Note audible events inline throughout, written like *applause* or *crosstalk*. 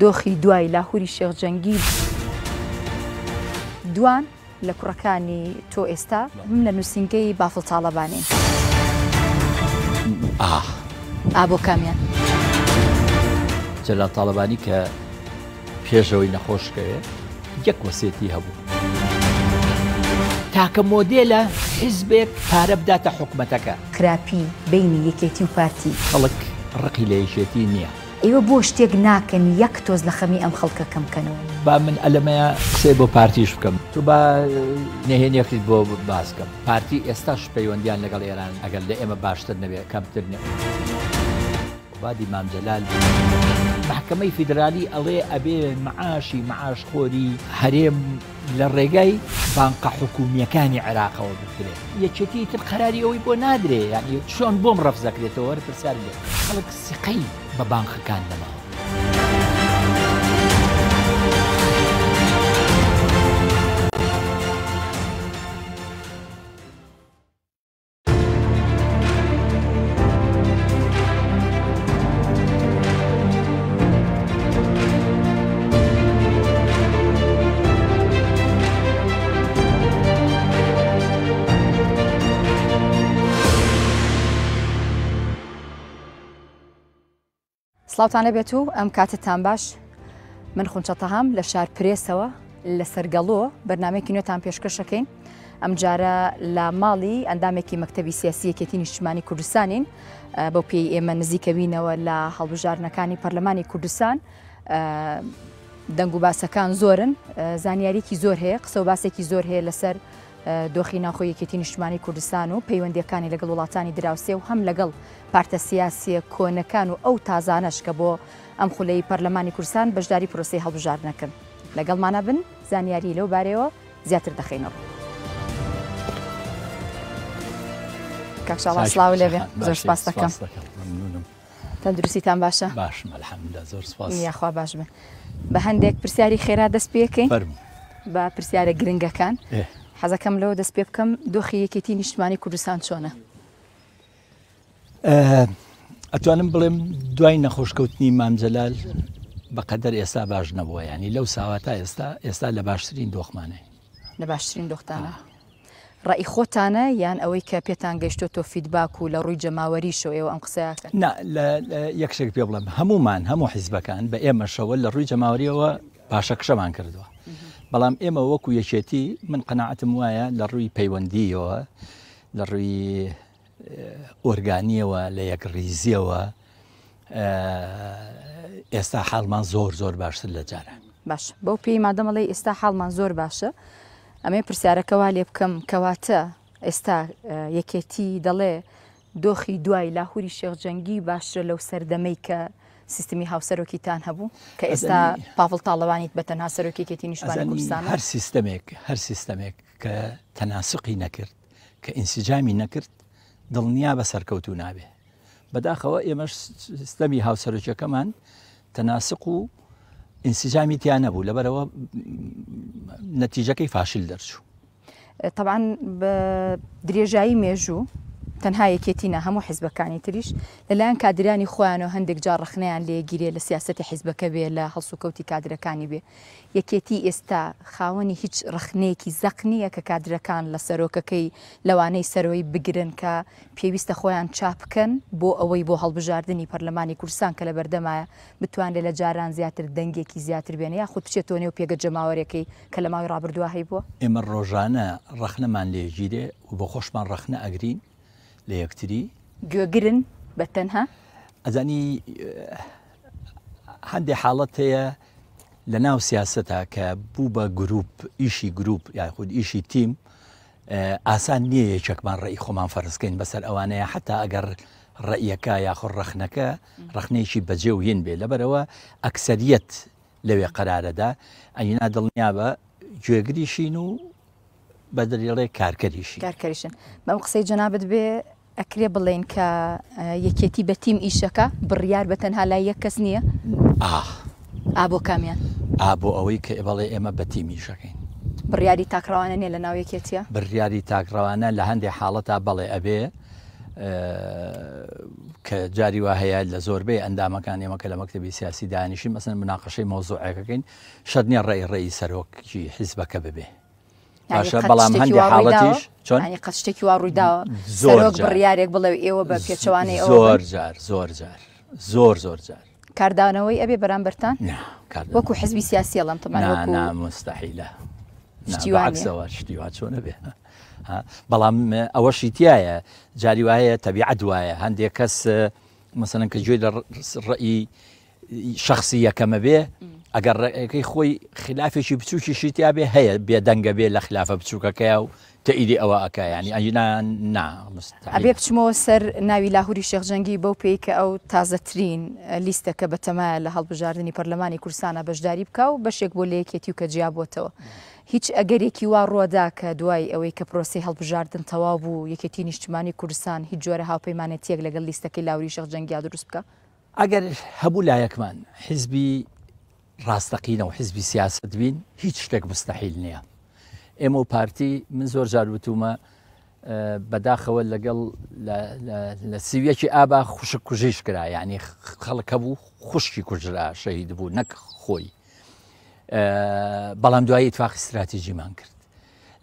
دۆخی دوای لاهوری شێخجەنگی دوان لە کوڕەکانی تۆ ئێستا من لە نووسنگەی بافڵ تاالبانین ئابۆ کامیان جەلا تاالبانی کە پێشەوەی نەخۆشکەوێت یەک وەسێتی هەبوو تاکە مۆدێلە حزبێک پارە بداتە حکوومەتەکە کراپی بینی یەکێتی و پارتی خەڵک ڕقی لە یەکێتی نییە ئێوە بۆ شتێک ناکەن یەک تۆز لە خەمی ئەم خەڵکەکەم کەنەوە با من ئەلمەیە سێ بۆ پارتیش بکەم تو با نهێنێکیت بۆ باسکەم پارتی ئێستاش پەیوەندیان لەگەڵ ئێران ئەگەر لە ئێمە باشتر نەبێت کەمتر نێ بادی مامجلال محکمەی فیدرالی ئەڵێ ئەبێ معاشی معاش خۆری هەرێم لە ڕێگای بانقە حکوومیەکانی عێراقەوە بکرێت یەکێتی تر قەراری ئەوی بۆ نادرێ یعنی چۆن بۆم ڕەفزەکرێتەوە پرسیار لێ خەڵک سقەی nagbabangkagan na mao. سلااوان لەبێت و ئەم کاتتان باش من خونچەتەهام لە شار پرێسەوە لە سەرگەڵۆ بەرنمێکی نوێتان پێشکەشەکەین ئەم جارە لە ماڵی ئەندامێکی مەکتتەبی سیاسی یەکێتی نیشتمانی کوردستانین بۆ پێی ئێمە نزیکەوینەوە لە هەڵبژارنەکانی پەرلەمانی کوردستان دەنگ و باسەکان زۆرن زانیاریکی زۆر هەیە قسە و باسێکی زۆر هەیە لەسەر دۆخی ناخۆ یەکێتی نیشتمانی کوردستان و پەیوەندیەکانی لەگەڵ وڵاتانی دراوسێ و هەم لەگەڵ پارتە سیاسیە کۆنەکان و ئەو تازانەش کە بۆ ئەم خولەی پەرلەمانی کوردستان بەشداری پرۆسی هەڵبژاردنەکەن لەگەڵمانە بن زانیاری لەو بارەوە زیاتر دەخینەوە. کاکشڵاسلااو لەوێ زۆر سپاس دەکەم تەندروستیتان باشە باش زۆر یاخوا باش بن بە هەندێک پرسیاری خێرا دەست پێەکەین بە پرسیارە گرنگەکان. حەزەکەم لەوە دەست پێ بکەم دۆخی یەکێتی نیشتمانی کوردستان چۆنە ئەتوانم بڵێم دوای نەخۆشکەوتنی مامجەلال بەقەدەر ئێستا باش نەبووە ینی لەو ساواتا ئێستا ئێستا لە باشترین دۆخمانەی لە باشترین دۆختانە ڕئی خۆتانە یان ئەوەی کە پێتان گەشتۆ تۆ فیدباک و لە ڕووی جەماوەری شەوەوە ئەم قسەیەکە یەکشێک پێ بڵم هەمومان هەموو حیزبەکان بە ئێمە شەوە لە ڕووی جەماوریەوە پاشەکشەمان کردووە بەڵام ئێمە وەکو یەکێتی من قەنەعتم وایە لە ڕووی پەیوەندیەوە لە ڕووی ئۆرگانیەوە لە یەک ریزیەوە ئێستا حالمان زۆر زۆر باشتر لە جارە باش بەو پێی مادەمەڵی ئێستا حالمان زۆر باشە ئەمێ پرسیارەکەوا لێ بکەم کەواتە ئێستا یەکێتی دەڵێ دۆخی دوای لاهوری شێخجەنگی باشە لەو سەردەمەی کە سیستمی هاوسەرۆکیتان هەبوو کە ئێستا پاڵ تاڵەوانیت بە تەنها سەرۆکیێتی نیشتوانانی کوردستان هەر سیستمێک هەر سیستمێک کە تەناسقی نەکرد کە ئینسیجامی نەکرد دڵنیا بە سەرکەوتو نابێ بەداخەوە ئێمەش سیستەمی هاوسەرۆکیەکەمان تەناسق و ئینسیجامی تیان نەبوو لەبەرەوە نەتیجەکەی فاشل دەرچوو. طبعا درێژایی مێژوو تەنها یەکێتینە هەموو حیزبەکانی تریش لەلایەن کادرانی خۆیانەوە هەندێک جار ڕخنیان لێگیرێ لە سیاستی حیزبەکە بێ لە هەڵسوکەوتی کادرەکانی بێ یەکێتی ئێستا خاوەنی هیچ ڕخنەیەکی زەقنیە کە کادرەکان لە سەرۆکەکەی لەوانەی سەرەوەی بگرن کە پێویستە خۆیان چاپکەن بۆ ئەوەی بۆ هەڵبژاردننی پەرلەمانی کورسان کە لە بەردەمایە بتوانێت لە جاران زیاتر دەنگێکی زیاتر بێنە یا خود بچێتەوە نێو پێگە جەماوەرەکەی کە لە ماوەی ڕابردووە هەی بووە ئێمە ڕۆژانە ڕخنەمان لێژیرێ و بە خۆشمان ڕخنە ئەگرین لە یەکتری گوێگرن بە تەنها ئەزانی هەندێک حاڵەت هەیە لە ناو سیاستا کە بوو بە گروپ ئیشی گروپ یاخود ئیشی تیم ئاسان نییە یەکێکمان ڕێی خۆمان فەرزکەین بەسەر ئەوانەیە حتا ئەگەر ڕێیەکە یاخۆ ڕخنەکە ڕخنێکی بەجێ و هین بێ لەبەرەوە ئەکسەریەت لەوێ قەرارەدا ئەینا دڵنیا بە گوێگریشین و بە دەریڵێ کارکەریشی کارکەریشن بەم قسەی جنابەت بێ ئەکرێ بڵێن کە یەکێتی بە تیم ئیشەکە بڕیار بە تەنها لای یەک کەس نییە ئابۆ کامیان ئابۆ ئەوەی کە بەڵێ ئێمە بە تیمیشەکەین بڕیاری تاکڕوانە نیە لە ناو یەکێتیە بڕیاری تاکڕوانە لە هەندێک حاڵەتا بەڵێ ئەبێ کە جاری وا هەیە لە زۆربەی ئەندامەکان ئێمە کە لە مەکتتەبی سیاسی دانیشی مەسن مناقەشەی مۆزوعەکەین شەدنیە ڕێی ڕێی سەرۆکی حیزبەکە ببێ بەڵام هەندی حاڵەتیش چۆن قەت شتێکی وا ڕوویداوە زۆرۆک بڕیارێک بڵێ ئێوە بە پێچوانەی زۆر جار زۆر جار زۆر زۆر جار کاردانەوەی ئەبێ بەرامبەرتان وەکو حزبی سیاسی ئەڵم تەمانمەستحیلە شتیوانەوە شتیوا چۆنە بێ. بەڵام ئەوە شیتایە جاری وایە تەبیعەت وایە هەندێک کەس مەسەن کە گوێ لە ڕئی شخصی یەکەمە بێ ئەگەر ڕێەکەی خۆی خلافێکی بچووکی شیتیا بێ هەیە بێدەنگە بێ لە خلافە بچووکەکەی و تەئیدی ئەوە ئەکایانی ئەنجنا نابێ بچمەوە سەر ناوی لاهوری شێخجەنگی بەو پێی کە ئەو تازەترین لیستەکە بەتەمایە لە هەڵبژاردننی پەرلەمانی کورسانە بەشداری بکە و بەشێک بۆ لەیەکێتی و کە جیابەتەوە. هیچ ئەگەرێکی وا ڕۆدا کە دوای ئەوەی کە پرۆسی هەڵبژاردن تەواو بوو یەکەتی نیشتمانی کوردستان هیچ جۆرە هاوپەیمانەتیەک لەگەڵ لیستەکەی لاوری شەخجەنگیا دروست بکە؟ ئەگەر هەبوو لایەکمان حزبی راستقین و حیزبی سیاست بین هیچ شتێک مستحیل نییە ئێمە و پارتی من زۆر جاروتومە اه، بەداخەوە لەگەڵ لە سویەکی ئابا خوشک کوژیش کرا ینی خەڵکە بوو خوشکی کوژرا شەهید بوو نەک خۆی اه، بەڵام دوایی تفاقی استراتیژیمان کرد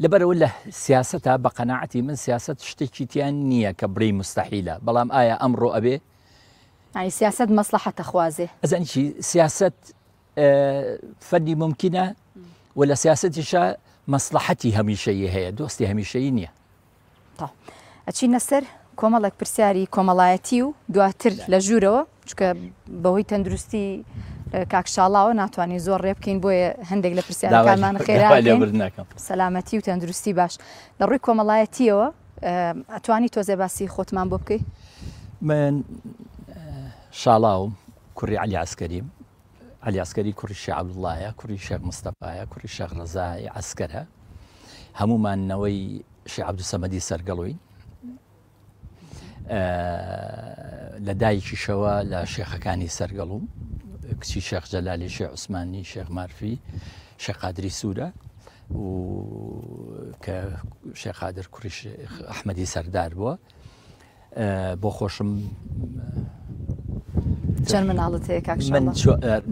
لەبەرەوە لە سیاستە بە قەنەعەتی من سیاست شتێکی تیان نییە کە بڕی مستەحیلە بەڵام ئایا ئەمڕۆ ئەبێ سیاست مەسلحەتە خوازێ ئەزانشی سیاست فني ممكنة ولا سياسة سياستيشا مصلحتي همي شيء هي دوستي همي شيء نية طيب أتشي نسر كومالك برسياري كومالاتيو دواتر لجورو چك بوي تندرستي آه، كاك شالاو ناتواني زور ريبكين بوي هندق لبرسياري كالمان خيراتين سلامتي و تندرستي باش نروي كومالاتيو آه، أتواني توزي باسي خوتمان بوكي من آه، شالاو كوري علي عسكريم ئەلیاسکەری کوڕی شعبدڵایە کوڕی شەق مستەپایە کوڕی شەق ڕزای ئەسکەرە هەمومانەوەی شعبدو سەمەدی سەرگەڵۆین لە دایکیشەوە لە شێخەکانی سەرگەڵوم کچی شەخ جەلالی شێ عوسمانی شێخ مارفی شەقادری سوورە و کە شێخادر کوری ئەحمەدی سەردار بووە بۆ خۆشم چەند مناڵت هەیە کاکش من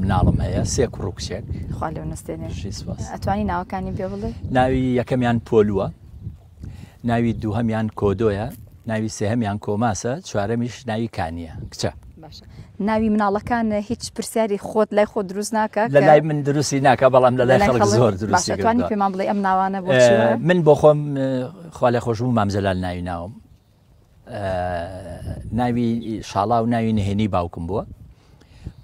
مناڵم هەیە سێ کوڕکسێک ئەتوانی ناوەکانی پێ بڵێ ناوی یەکەمیان پۆلووە ناوی دووهەمیان کۆدۆیە ناوی سێهەمیان کۆماسە چوارەمیش ناوی کانیە کچە ناوی مناڵەکان هیچ پرسیاری خۆت لای خۆ دروست ناکە لە لای من دروستی ناکە بەڵام لە لای خەڵک زۆر دروستوانی پێمان بڵێ ئەم ناوانە من بۆ خۆم خوا لای خۆشم و مامزەلال ناوی ناوم ناوی شاڵا و ناوی نهێنی باوکم بووە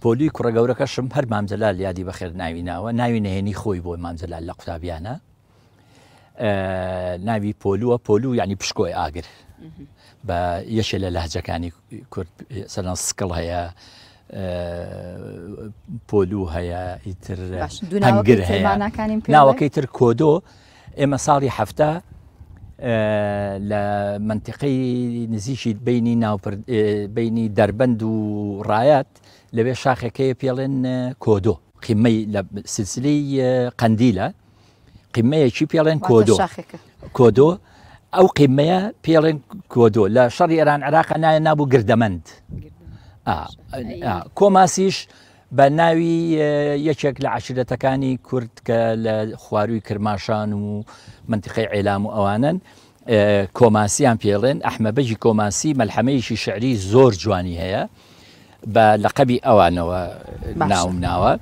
پۆلی کوڕگەورەکەشم هەر مامزەلال یادی بەخێر ناوی ناوە ناوی نهێنی خۆی بۆی مامزەلال لە قوتابیانە ناوی پۆلووە پۆلو ینی پشکۆی ئاگر بە یەشێ لە لەهجەکانی کورد سەران سکڵ هەیە پۆلو هەیە ئیتر هەنگر هەیە ناوەکەی تر کۆدۆ ئێمە ساڵی هەفتە لە منطقی نزیشی بینی بینی دەربند و ڕایەت لەوێ شاخەکەی پێڵێن کۆدۆ قیمەی لە سلسلی قندیلە قیمەیەکی پێڵێن کۆدۆ کۆدۆ ئەو قیمەیە پێڵێن کۆدۆ لە شەڕی ئێران عراق نایە نابوو گردەمەند کۆماسیش بە ناوی یەکێک لە عشرەتەکانی کورد کە لە خواروی کرماشان و منتیقی عێلام و ئەوانن کۆماسییان پێڵێن ئەحمەبەجی کۆماسی مەلحەمەیەکی شعری زۆر جوانی هەیە بە لەقەبی ئەوانەوە ناوم ناوە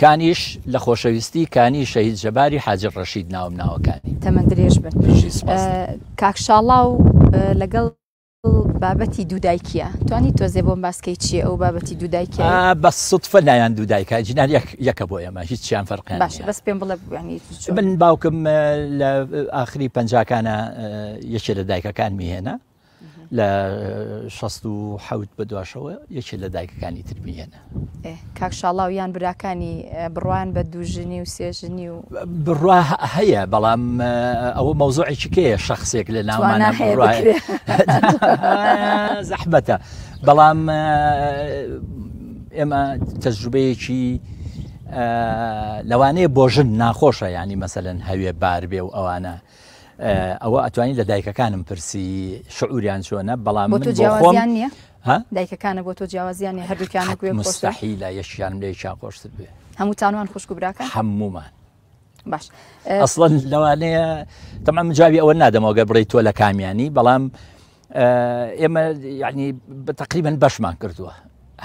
کانیش لە خۆشەویستی کانی شەهید جەباری حاجر ڕەشید ناوم ناوەکانی تەمە درێژ بن کاکشاڵاو لەگەڵ بابەتی دوودایکیە توانی تۆزێ بۆم باسکەی چیە ئەو بابەتی دوودایکە بە سوتفە لایەن دوودایکە جینار یەکە بۆ ئێمە هیچ چیان فەرقیان باش بەس پێم بڵێ من باوکم لە ئاخری پەنجکانە یەکێ لە دایکەکان میهێنە لە 16 بە دواشەوە یەکی لە دایکەکانی تربیێنە کاکشاڵاویان براکانی بڕوان بە دوژنی و سێژنی و بڕوا هەیە بەڵام ئەوە مەوزوعێکی کەیە شخصێک لە ناوانە *laughs* زەحمەتە بەڵام ئێمە تەجروبەیەکی لەوانەیە بۆژن ناخۆشە ینی مەسەن هەوێ بار بێ و ئەوانە ئەوە ئەتوانین لە دایکەکانم پرسی شعوریان چۆنە بەڵام جیاوازیان نیە دایکەکانە بۆ تۆ جیاوازیانی هەردووکیان گوێ مستحی لە یەشیان لێ چا خۆشتر بێ هەمووتانوان خوشک براکە هەمومان باش ئەسڵەن لەوانەیە تەمام جوابی ئەوە نادەمەوە گە بڕی تۆ لە کامیانی بەڵام ئێمە یعنی تقریبن بەشمان کردووە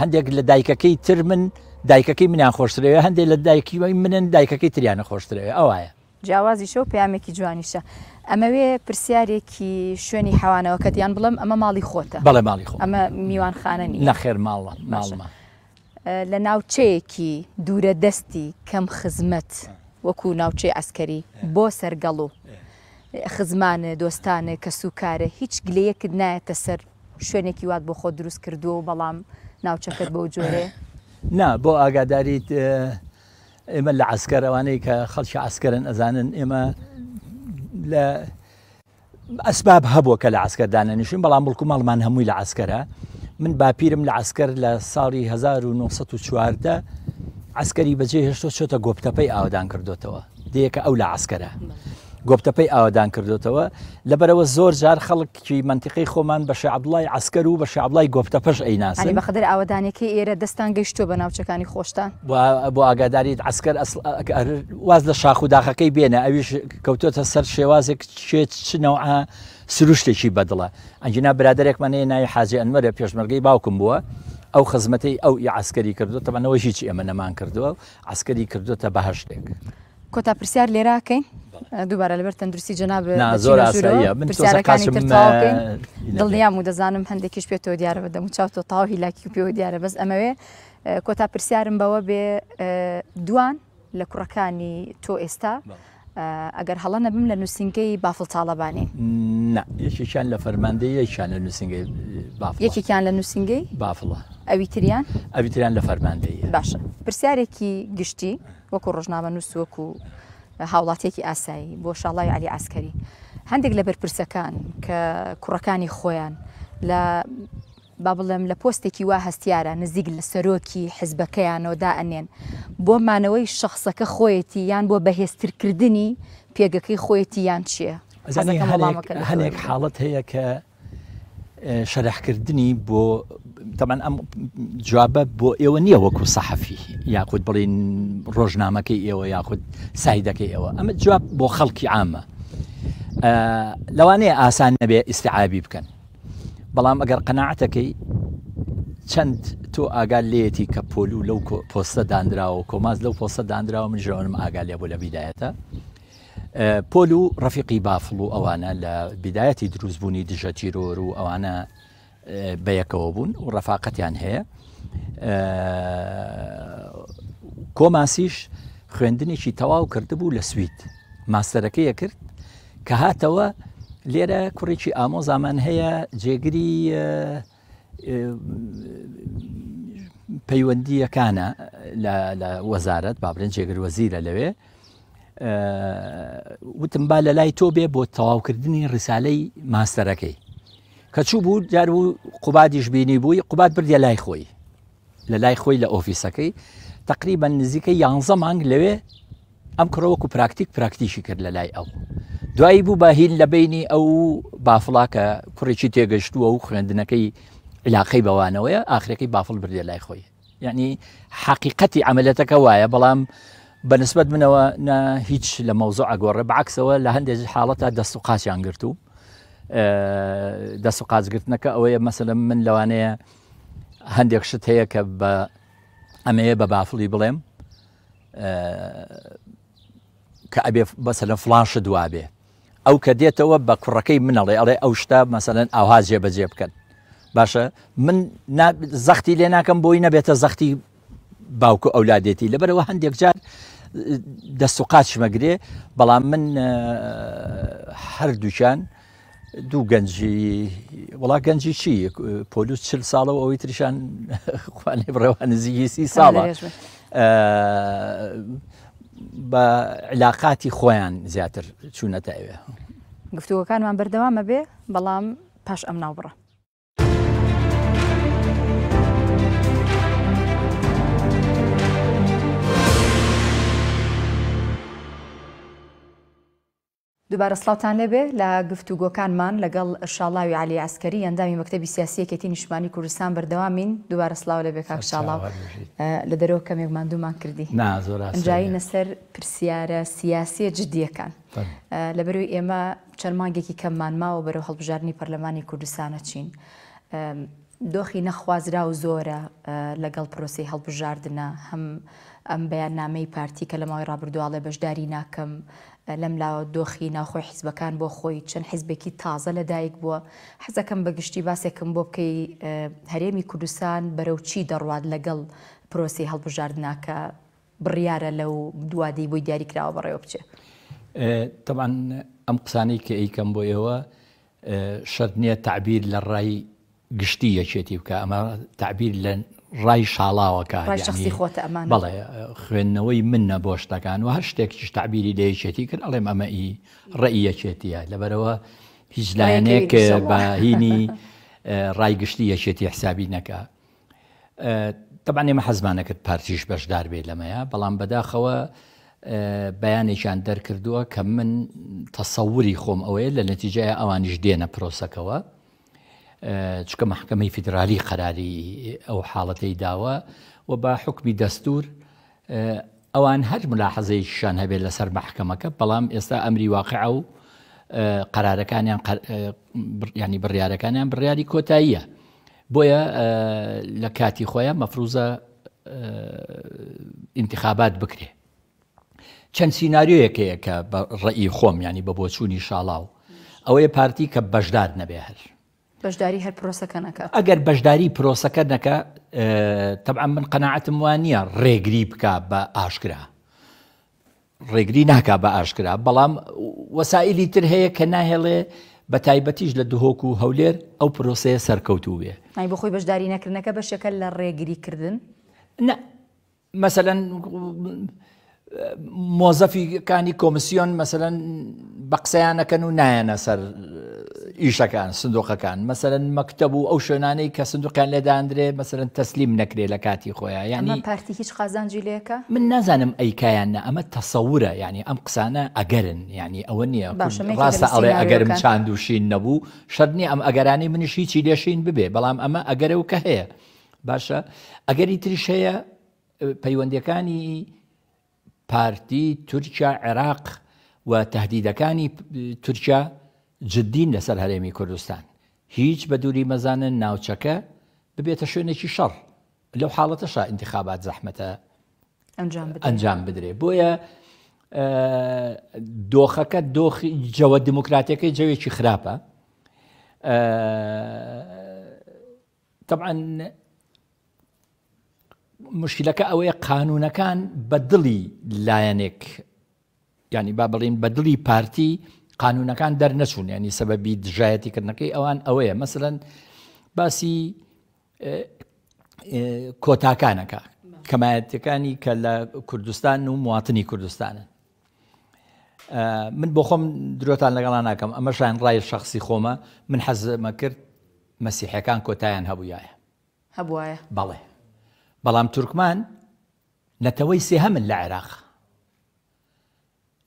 هەندێک لە دایکەکەی تر من دایکەکەی منیان خۆشترەوە هەندێک لە دایکی منن دایکەکەی تریانە خۆشترەوە ئەوایە جیاوازی شەو پامێکی جوانیشە. ئەمەوێ پرسیارێکی شوێنی حەوانەوەکە دیان بڵم ئەمە ماڵی خۆتە بەڵێ ماڵی خۆ ئەمە میوان خانەنی نەخێر ماڵە ماڵمە لە ناوچەیەکی دوورە دەستی کەم خزمەت وەکو ناوچەی ئەسکەری بۆ سەرگەڵ و خزمانە دۆستانە کە سوکارە هیچ گلەیەکت نایەتە سەر شوێنێکی وات بۆ خۆ دروست کردووە و بەڵام ناوچەکەت بەو جۆرێ نا بۆ ئاگاداریت ئێمە لە ئەسکەرەوانەی کە خەڵکی ئەسکەرن ئەزانن ئێمە لە ئەسباب هەبوو کە لە عسکەردانە نشین بەڵام بڵکو ماڵمان هەمووی لە عسکەرە من باپیرم لە عسکەر لە ساڵی 1940 عسکەری بەجێ هێشتۆ چۆتە گۆپتەپەی ئاودان کردوتەوە دیەکە ئەو لە عسکەرە. گۆپتەپەی ئاوادان کردوتەوە لەبەرەوە زۆر جار خەڵکی منتیقی خۆمان بە شعبلای عسکەر و بە شعبلای گۆپتەپەش ئەیناس بەخدر ئاوادانێکی ئێرە دەستان گەیشتوە بە ناوچەکانی خۆشتان بۆ ئاگاداریت عسکەر واز لە شاخ و داخەکەی بێنە ئەویش کەوتۆتە سەر شێوازێک چێت چنەوە سروشتێکی بەدڵە ئەنجنا برادێکمانەیە نای حاجی ئەنمەرە پێشمەرگەی باوکم بووە. ئەو خزمەتی ئەو عسکەری کردو تەمەەوە هیچ ئێمە نەمان کردووە عسکەری کردوتە بەهشتێک. کۆتا پرسیار لێراکەین دووبارە لەبەر تەندروستی جناب زۆر دڵنیام و دەزانم هەندێکیش پێێتەوە دیارە بەدەم و چاوتۆ تاو هیلاکی و پێوە دیارە بەس ئەمەوێ کۆتا پرسیارم بەوە بێ دوان لە کوڕەکانی تۆ ئێستا ئەگەر هەڵە نەبم لە نووسنگەی بافڵ تاالبانی یەکیان لە فەرماندەی یەکیان لە نووسنگی یەکێکیان لە نووسنگەی بافڵە ئەوی تریان ئەوی تریان لە فەرماندەی باشە پرسیارێکی گشتی وەکو ڕۆژنامە نووس وەکو هاوڵاتێکی ئاسایی بۆ شاڵای علی ئاسکەری هەندێک لە بەرپرسەکان کە کوڕەکانی خۆیان لە با بڵێم لە پۆستێکی وا هەستیارە نزیک لە سەرۆکی حزبەکەیانەوەدا ئەنێن بۆ مانەوەی شخصەکە خۆیەتی یان بۆ بەهێسترکردنی پێگەکەی خۆیەتی یان چییە هەنێک حاڵت هەیە کە شەرحکردنی بۆ تەمان ئەم جوابە بۆ ئێوە نییە وەکو سەحەفی یاخود بڵین ڕۆژنامەکەی ئێوە یاخود سایدەکەی ئێوە ئەمە جواب بۆ خەڵکی عامە لەوانەیە ئاسان نەبێ ئیسعابی بکەن بەڵام ئەگەر قەنەعەتەکەی چەند تۆ ئاگال لێتی کە پۆلو لەو پۆستە دانراوە کۆماز لەو پۆستە دانراوە من ژەوەنم ئاگالێ بۆ لە بیدایەتە پۆل و ڕەفیقی بافڵ و ئەوانە لە بیدایەتی دروستبوونی دژە چیرۆر و ئەوانە بەیەکەوە بوون و ڕەفاقەتیان هەیە کۆماسیش خوێندنێکی تەواو کردبوو لە سویت ماستەرەکەیە کرد کە هاتەوە لێرە کوڕێکی ئامۆزامان هەیە جێگری پەیوەندیەکانە لە وەزارت بابرن جێگر وەزیرە لەوێ وتم با لە لای تۆ بێ بۆ تەواوکردنی ڕسالەی ماستەرەکەی کەچوو بوو جار بوو قوبادیش بینی بووی قوبات بردە لای خۆی لە لای خۆی لە ئۆفیسەکەی تقریبا نزیکە یانزە مانگ لەوێ ئەم کڕەوەکو پراکتیک پراکتیشی کرد لە لای ئەو دوایی بوو باهین لە بینی ئەو بافڵاکە کوڕێکی تێگەشتووە و خوێندنەکەی علاقەی بەوانەوەیە ئاخرەکەی بافڵ بردە لای خۆی یعنی حقیقەتی عملەتەکە وایە بەڵام بەنسبت منەوە هیچ لە مەوزۆ ئەگۆڕە بەعکسەوە لە هەندێک حاڵەتە دەست و قاسیان گرت و دەست و قازگرتنەکە ئەوەیە مەسلە من لەوانەیە هەندێک شت هەیە کە بە ئەمەیە بە بافڵی بڵێم کە ئەبێ بەسەلە فلانش دوابێ ئەو کە دێتەوە بە کوڕەکەی منەڵێ ئەڵێ ئەو شتا مەسەن ئاها جێبەجێ بکەن باشە من زەختی لێ ناکەم بۆی نەبێتە زەختی باوکو ئەولادێتی لەبەرەوە هەندێک جار دەست و قاچمەگرێ بەڵام من هەردووچان دوو گەنجی وڵا گەنجی چی پۆلوس چل ساڵەوە ئەوەی تریشان خوانێ بڕێوان نزیگیسی ساڵە بە علااقاتی خۆیان زیاتر چوونەتەوێ گفتووەکانمان بەردەوامە بێ بەڵام پاش ئەم ناوبڕە دووبارە سلااوان لەبێ لە گفتوگۆکانمان لەگەڵ شاڵاوی علی ئاسکەری ئەندامی مەکتتەبی سیاسیەکەتی نیشتمانی کوردستان بەردەوامین دووبارە سلااو لەبێ کاکشاڵاو لە دەرەوە کەمێکمان دومان کردی ئەنجایی نەسەر پرسیارە سیاسیە جدیەکان لەبەروی ئێمە چەرمانگێکی کەممان ماوە بەرەو هەڵبژارنی پەرلەمانی کوردستانە چین. دۆخی نەخوازرا و زۆرە لەگەڵ پرۆسی هەڵبژاردنە هەم ئەم بەیان نامەی پارتی کە لە ماوەی ڕابردواڵێ بەشداری ناکەم لەم لاوە دۆخی ناخۆی حیزبەکان بۆ خۆی چەند حیزبێکی تازە لەدایک بووە حەزەکەم بەگشتی باسێکم بۆ بکەی هەرێمی کوردستان بەرەو چی دەڕوات لەگەڵ پرۆسی هەڵبژاردنناکە بڕیارە لەو دوادی بۆی دیاریکراوە بەڕێوە بچێ تەبان ئەم قسانەی کە ئەیکەم بۆ ئێوە شەرنیە تعبیر لە ڕای گشتی یەکێتی بکە ئەمە تعبیر لە ڕای شاڵاوەکە بەڵێ خوێندنەوەی من نەبۆ شتەکان و هەر شتێکیش تعبیری دەیەچێتی کرد ئەڵێم ئەمەئی ڕئیەچێتیە لەبەرەوە هیچ لایەنێک باهینی ڕایگشتی یەچێتی حسابی نەکە. تەبان ئێمە حەزمانەکەت پارتیش بەشدار بێت لەمەیە بەڵام بەداخەوە بەیانێکیان دەرکردووە کە من تەسەوری خۆم ئەوەیە لە نەتیجای ئەوانیش دێنە پرۆسەکەەوە چکە محکەمەی فیدرالی قەراری ئەو حاڵەتەی داوە و بە حکمی دەستور ئەوان هەر ملاحەزەی شان هەبێت لەسەر محکەمەکە بەڵام ئێستا ئەمری واقع و قەرارەکانیان ینی بڕیارەکانیان بڕیاری کۆتاییە بۆیە لە کاتی خۆیان مەفروزە انتخابات بکرێ چەند سناریۆیەکەیە کە ڕێی خۆم ینی بە بۆچوونی شاڵاو ئەوەیە پارتی کە بەشدار نەبێ هەر بەشداری هەر پرۆسەکە نەکە ئەگەر بەشداری پرۆسەکە نەکە تەبعا من قەنەعتم وان نییە ڕێگری بکە بە ئاشکرا ڕێگری ناکە بە ئاشکرا بەڵام وەسائلی تر هەیە کە ناهێڵێ بە تایبەتیش لە دهۆک و هەولێر ئەو پرۆسەیە سەرکەوتو بێ نای بخۆی بەشداری نەکردنەکە بەشەکە لە ڕێگریکردن نە مەمثلەن مۆزەفیکانی کۆمسیۆن مەمثلەن بە قسەیانەکەن و نایەنە سەر ئیشەکان سندۆقەکان مەسەرەن مەکتتەب و ئەو شوێنانەی کە سندوقیان لەدانرێ مەسەرن تەسلیم نەکرێ لە کاتی خۆیان یان پارتی هیچ قازانجیلەکە من نازانم ئەیکایانە ئەمە تەسەورە ینی ئەم قسانە ئەگەرن ینی ئەوە نییە ڕاستە ئەڵێ ئەگەرم چاندوشین نەبوو شەدنی ئەم ئەگەرانی منیشی چی لێشین ببێ بەڵام ئەمە ئەگەرە و کە هەیە باشە ئەگەری تریشەیە پەیوەندەکانی پارتی تورکیا عێراق و تهدیدەکانی تورکیا جددین لەسەر هەرێمی کوردستان هیچ بە دووری مەزانن ناوچەکە ببێتە شوێنێکی شەڕ لەو حاڵەتەشا انتخابات زەحمەتە ئەنجام بدرێ بۆیە دۆخەکە دۆخی جەوە دموکراتەکەی جەوێکی خراپە طبعا مشکلەکە ئەوەیە قانونەکان بە دڵی لایەنێک ینی با بڵین بە دڵی پارتی يعني سبب ینی سەبەبی او ان اويا مثلا باسي آه، آه، كوتا کەمایەتەکانی كما تكاني كلا كردستان ومواطني كردستان آه، من بۆ خۆم درۆتان لەگەڵان ناکەم ئەمەشان ڕای شخصی راي من خوما من حز ما هەبووایە مسيحي كان بەڵام تورکمان نەتەوەی سێ بلام تركمان نتويسي هم العراق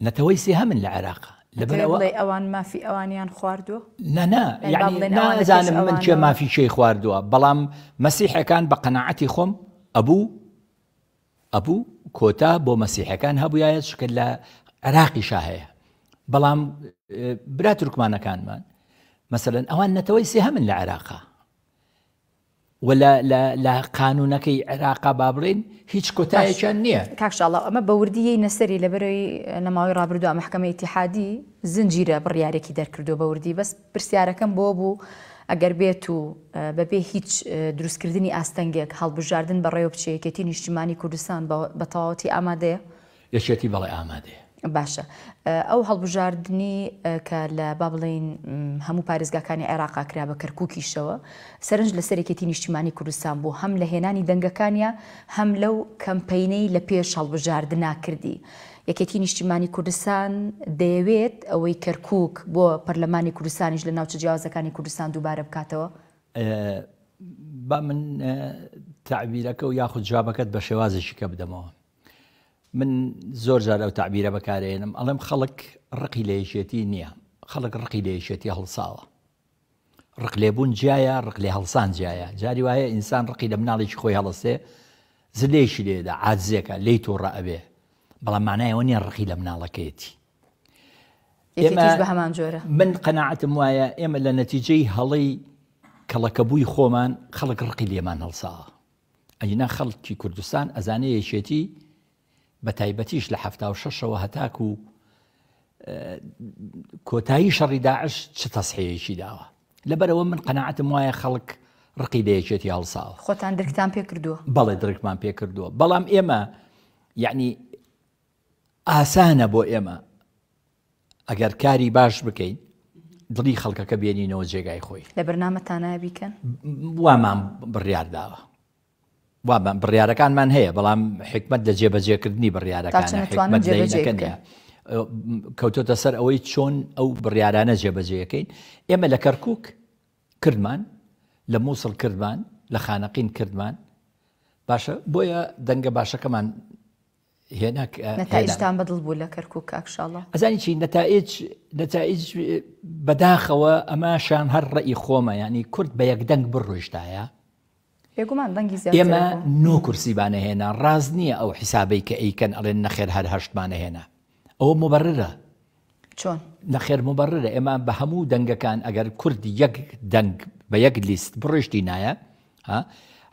نتويسي هم العراق لەبەرەوە ئەوان خواردو نا نا يعني نا نازانم من في شي خواردو بلام مسيح كان بقناعتي خم ابو ابو كوتا بو مسيح كان هبو يا شكل عراقي شاهي بلام اه، برا تركمان كان مثلا اوان سێ هەمن لە و لە قانونەکەی عێراقا با بڵێن هیچ کۆتایەکیان نییە کاکشڵ ئەمە بەوردیەی نەسەری لەبەرەوەی نەماوەی ڕابردووە محکمەی تیحادی زنجیرە بڕیارێکی دەرکردو بەوردی بەس پرسیارەکەم بۆ بوو ئەگەر بێت و بەبێ هیچ دروستکردنی ئاستەنگێک هەڵبژاردن بەڕێوە بچەیەکەتی نیشتیمانی کوردستان بە تەواوەتی ئامادەیە یەکێتی بەڵێ ئامادەیە باشە ئەو هەڵبژاردننی کە لە با بڵین هەموو پارێزگاکانی عێراقا کرا بە کەرکووکیشەوە سەرنج لە سەرێکێتی نیشتیمانی کوردستان بوو هەم لە هێنانی دەنگەکانیە هەم لەو کەمپینەی لە پێش هەڵبژاردن ناکردی. یەکێتی نیشتیمانی کوردستان دەیەوێت ئەوەی کەرکک بۆ پەرلەمانی کوردستانیش لە ناوچە جیاوازەکانی کوردستان دووبارە بکاتەوە با من تعبیرەکە و یاخود جوابەکەت بە شێوازێکی کە بدەمەوە. من زور جار او تعبير بكارين الله خلق رقي ليشيتي نيا خلق رقي ليشيتي هلصاوة رق بون جايا رقي لي هلصان جايا جاري وهي انسان رقي لمنا ليش خوي هلصي زليش ليدا عاد زيكا ليتو رأبه بلا معناه وني رقي لمنا لكيتي إما من قناعة موايا إما لنتيجة هلي كلا خومان خلق رقي ليمان هلصاوة أجنا خلق كردستان أزاني يشيتي بە تایبەتیش لە ه شەوە هەتاک و کۆتایی شەڕی داعش چ تەسحەیەکی داوە لەبەرەوە من قەنەعتم وایە خەڵک ڕقی دەیەکێتی هەڵساڵ خۆتان درکتان پێ کردووە بەڵێ درکمان پێ کردووە بەڵام ئێمە یعنی ئاسانە بۆ ئێمە ئەگەر کاری باش بکەین دڵی خەڵکەکە بێنینەوە جێگای خۆی لە بەرنامە تانابیکەن وامان بڕیارداوە وا بڕیارەکانمان هەیە بەڵام حکمت لە جێبەجێکردنی بڕیارەکانەکەنە کەوتۆتە سەر ئەوەی چۆن ئەو بڕیارانە جێبەجێەکەین ئێمە لە کەرکک کردمان لە مووسڵ کردمان لە خانەقین کردمان باشە بۆیە دەنگە باشەکەمان هێناکتان بەدڵ بوو لە کەرکک کاکشڵە ئەزانی چی نەتائج نەتائج بەداخەوە ئەمە شان هەر ڕێی خۆمە ینی کورد بە یەکدەنگ بڕۆیشتایە پێگومان دەنگی زیان ئێمە نۆ کورسیبانە هێنا ڕاز نییە ئەو حیسابەی کە ئەیکەن ئەڵێن نەخێر هەر هەشتمانە هێنا ئەو مبررە چۆن نەخێر مبررە ئێمە بە هەموو دەنگەکان ئەگەر کوردی یەک دەنگ بە یەک لیست بڕشتی نایە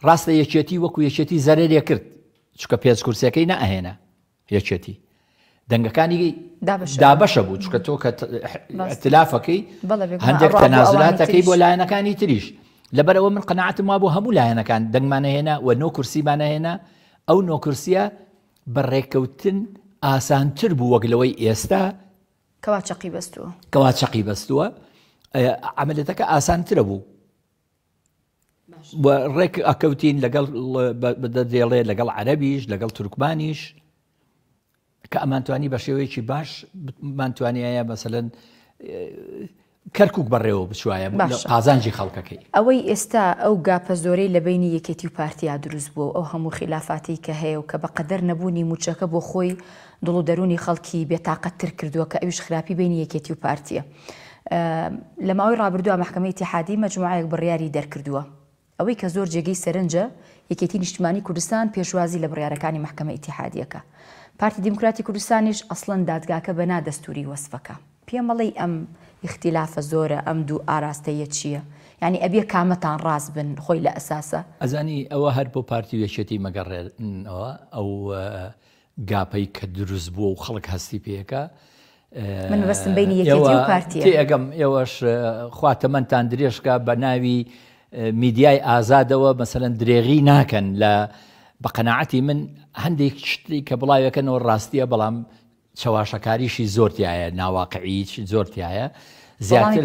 ڕاستە یەکێتی وەکو یەکێتی زەرێ کرد چکە پێز کورسەکەی نەهێنا یەکێتی دەنگەکانی دابەشە بوو چکە تۆ کە تلافەکەی هەندێک تەنازلاتەکەی بۆ لایەنەکانی تریش. لەبەرەوە من قەنعاتم وا بۆ هەموو لایەنەکان دەنگمانە هێنا و نۆ کورسیبانە هێنا ئەو نۆکرسیە بەڕێکەوتن ئاسانتر بوو وەگلەوەی ئێستا کەواچەقی بەستووە کەواچەقی بەستووە عملەتەکە ئاسانترە بوو ڕێک ئەکەوتین لەگەڵ بدەدێڵێ لەگەڵ عەربیش لەگەڵ تورکمانیش کە ئەمانتوانی بە شێوەیەکی باش مانتوانیایە مەسەن کەرکک بەڕێوە بچوایە قازانجی خەڵکەکەی ئەوەی ئێستا ئەو گاپە زۆرەی لە بینی یەکێتی و پارتیا دروست بوو ئەو هەموو خلافاتی کە هەیە و کە بە قەدەر نەبوونی موچەکە بۆ خۆی دڵ و دەرونی خەڵکی بێتاقەتتر کردووە کە ئەوش خراپی بینی یەکێتی و پارتیە لە ماوەی ڕابردووە مححکمەتی حادی مەجموعایەک بڕیاری دەرکردووە ئەوەی کە زۆر جێگەی سەرنجە یەکێتی نیشتمانی کوردستان پێشوازی لە بڕیارەکانی مححکمەتی حادیەکە پارتی دیموکراتی کوردستانیش ئەسڵەن دادگاکە بەنا دەستوری وەسفەکە پێمەڵی ئەم اختیلافە زۆرە ئەم دوو ئاراستەیە چییە؟ ینی ئەبیە کامەتان ڕاست بن خۆی لە ئەساسە ئەزانی ئەوە هەر بۆ پارتی وێشێتی مەگەڕێنەوە ئەو گاپەی کە دروست بووە و خەڵک هەستی پێەکە من بەستم بینی پارتی ئەگەم ئێوەش خواتەمەندان درێژکە بە ناوی میدیای ئازادەوە مەمثلەن درێغی ناکەن لە بە قەنەعەتی من هەندێک شتی کە بڵاوەکەنەوە ڕاستیە بەڵام چەواشەکاریشی زۆرتیایە ناواقعی زۆرتیایە زیاتر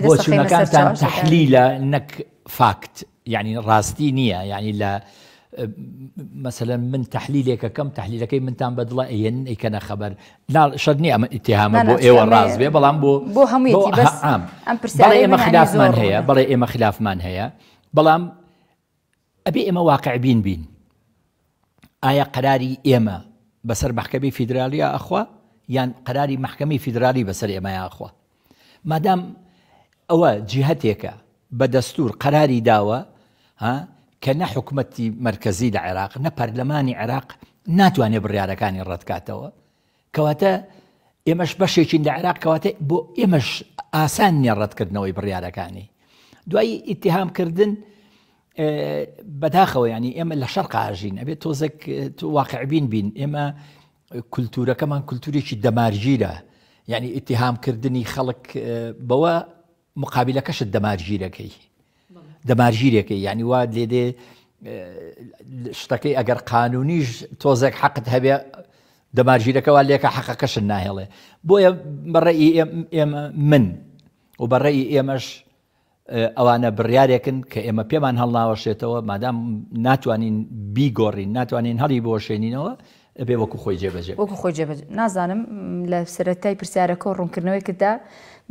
بۆ مکان تحلی تحلیل نک فاکت یعنی راستی نییە یعنی لا مثلا من كم من تام بدلا اي كان خبر لا منتان ام اتهام ئەیکەنە اي والراز بي بلان بو بو هميتي بس ام بلا بۆ هەمووی من هي بلا بەڵێ ئێمە من هي بەڵام ابي ئێمە واقع بين بين ئایا قراري ايما بەسەر محکەمی فیدراالی ئەخوا یان قەراری محکەمی فیدراالی بەسەر ئێمە ئاخوا مادام ئەوە جیهتێکە بە دەستور قەراری داوە کە نە العراق مرکزی لە العراق نە پەرلەمانی عێراق ناتوانێت بڕیارەکانی ڕەتکاتەوە کەواتە ئێمەش العراق كواتا عێراق يمش بۆ ئێمەش ئاسان نیە كاني بڕیارەکانی اتهام كردن بەداخەوە ینی ئێمە لە شەرق ئاژین ئەبێت تۆزێک واقعبین بین ئێمە کولتورەکەمان کولتورێکی دەمارگیرە ینی ئتیهامکردنی خەڵک بەوە مقابلەکەشت دەمارگیرەکەی دەمارگیرەکەی ینی وا لێدێ شتەکەی ئەگەر قانونیش تۆزێک حەقت هەبێ دەمارگیرەکەەوە لێکە حەقەکەشن ناهێڵێ بۆیە بەڕێی من و بەڕێی ئێمەش ئەوانە بڕیارێکن کە ئێمە پێمان هەڵناوەشێتەوە مادام ناتوانین بیگۆڕین ناتوانین هەڵی بۆشێنینەوە بێ وەکو خۆی جێبەجێ وەکو خۆی جێبەج نازانم لە سەتای پرسیارەکە ڕوونکردنەوەی کدا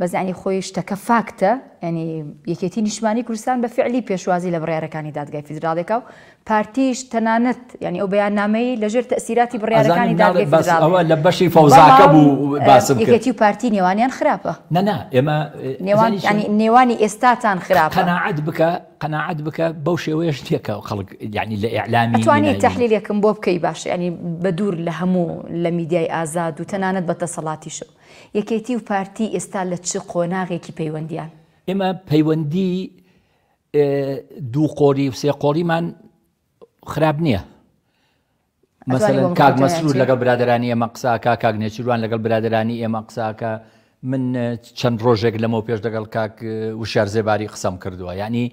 بەزانی خۆی شتەکە فاکتە ینی یەکێتی نیشمانی کوردستان بە فعلی پێشوازی لە بڕیارەکانی دادگای فیدراڵێکا و پارتیش تەنانەت ینی ئەو بەیان نامەی لەژێر تەسیراتی بڕیارەکانی دادگای لە بەشی فەوزاکە بوو یەکێتی و پارتی نێوانیان خراپە نەنا ئێمە نێوانی ئێستاتان خراپ قەنەعات بکە قەنەعات بکە بەو شێوەیە شتێکە و خەڵک ینی لە ئیعلامی توانی تحلیلێکم بۆ بکەی باش ینی بە دوور لە هەموو لە میدیای ئازاد و تەنانەت بەتە سەڵاتی شو. یەکێتی و پارتی ئێستا لە چ قۆناغێکی پەیوەندیان ئێمە پەیوەندی دوو قۆری و سێ قۆریمان خراب نییە مثلەن کاک مەسرور لەگەڵ برادرانی ئێمە قساکە کاک نێچیروان لەگەڵ برادرانی ئێمە قساکە من چەند ڕۆژێک لەمە پێش دەگەڵ کاک وشار زێباری قسەم کردووە ینی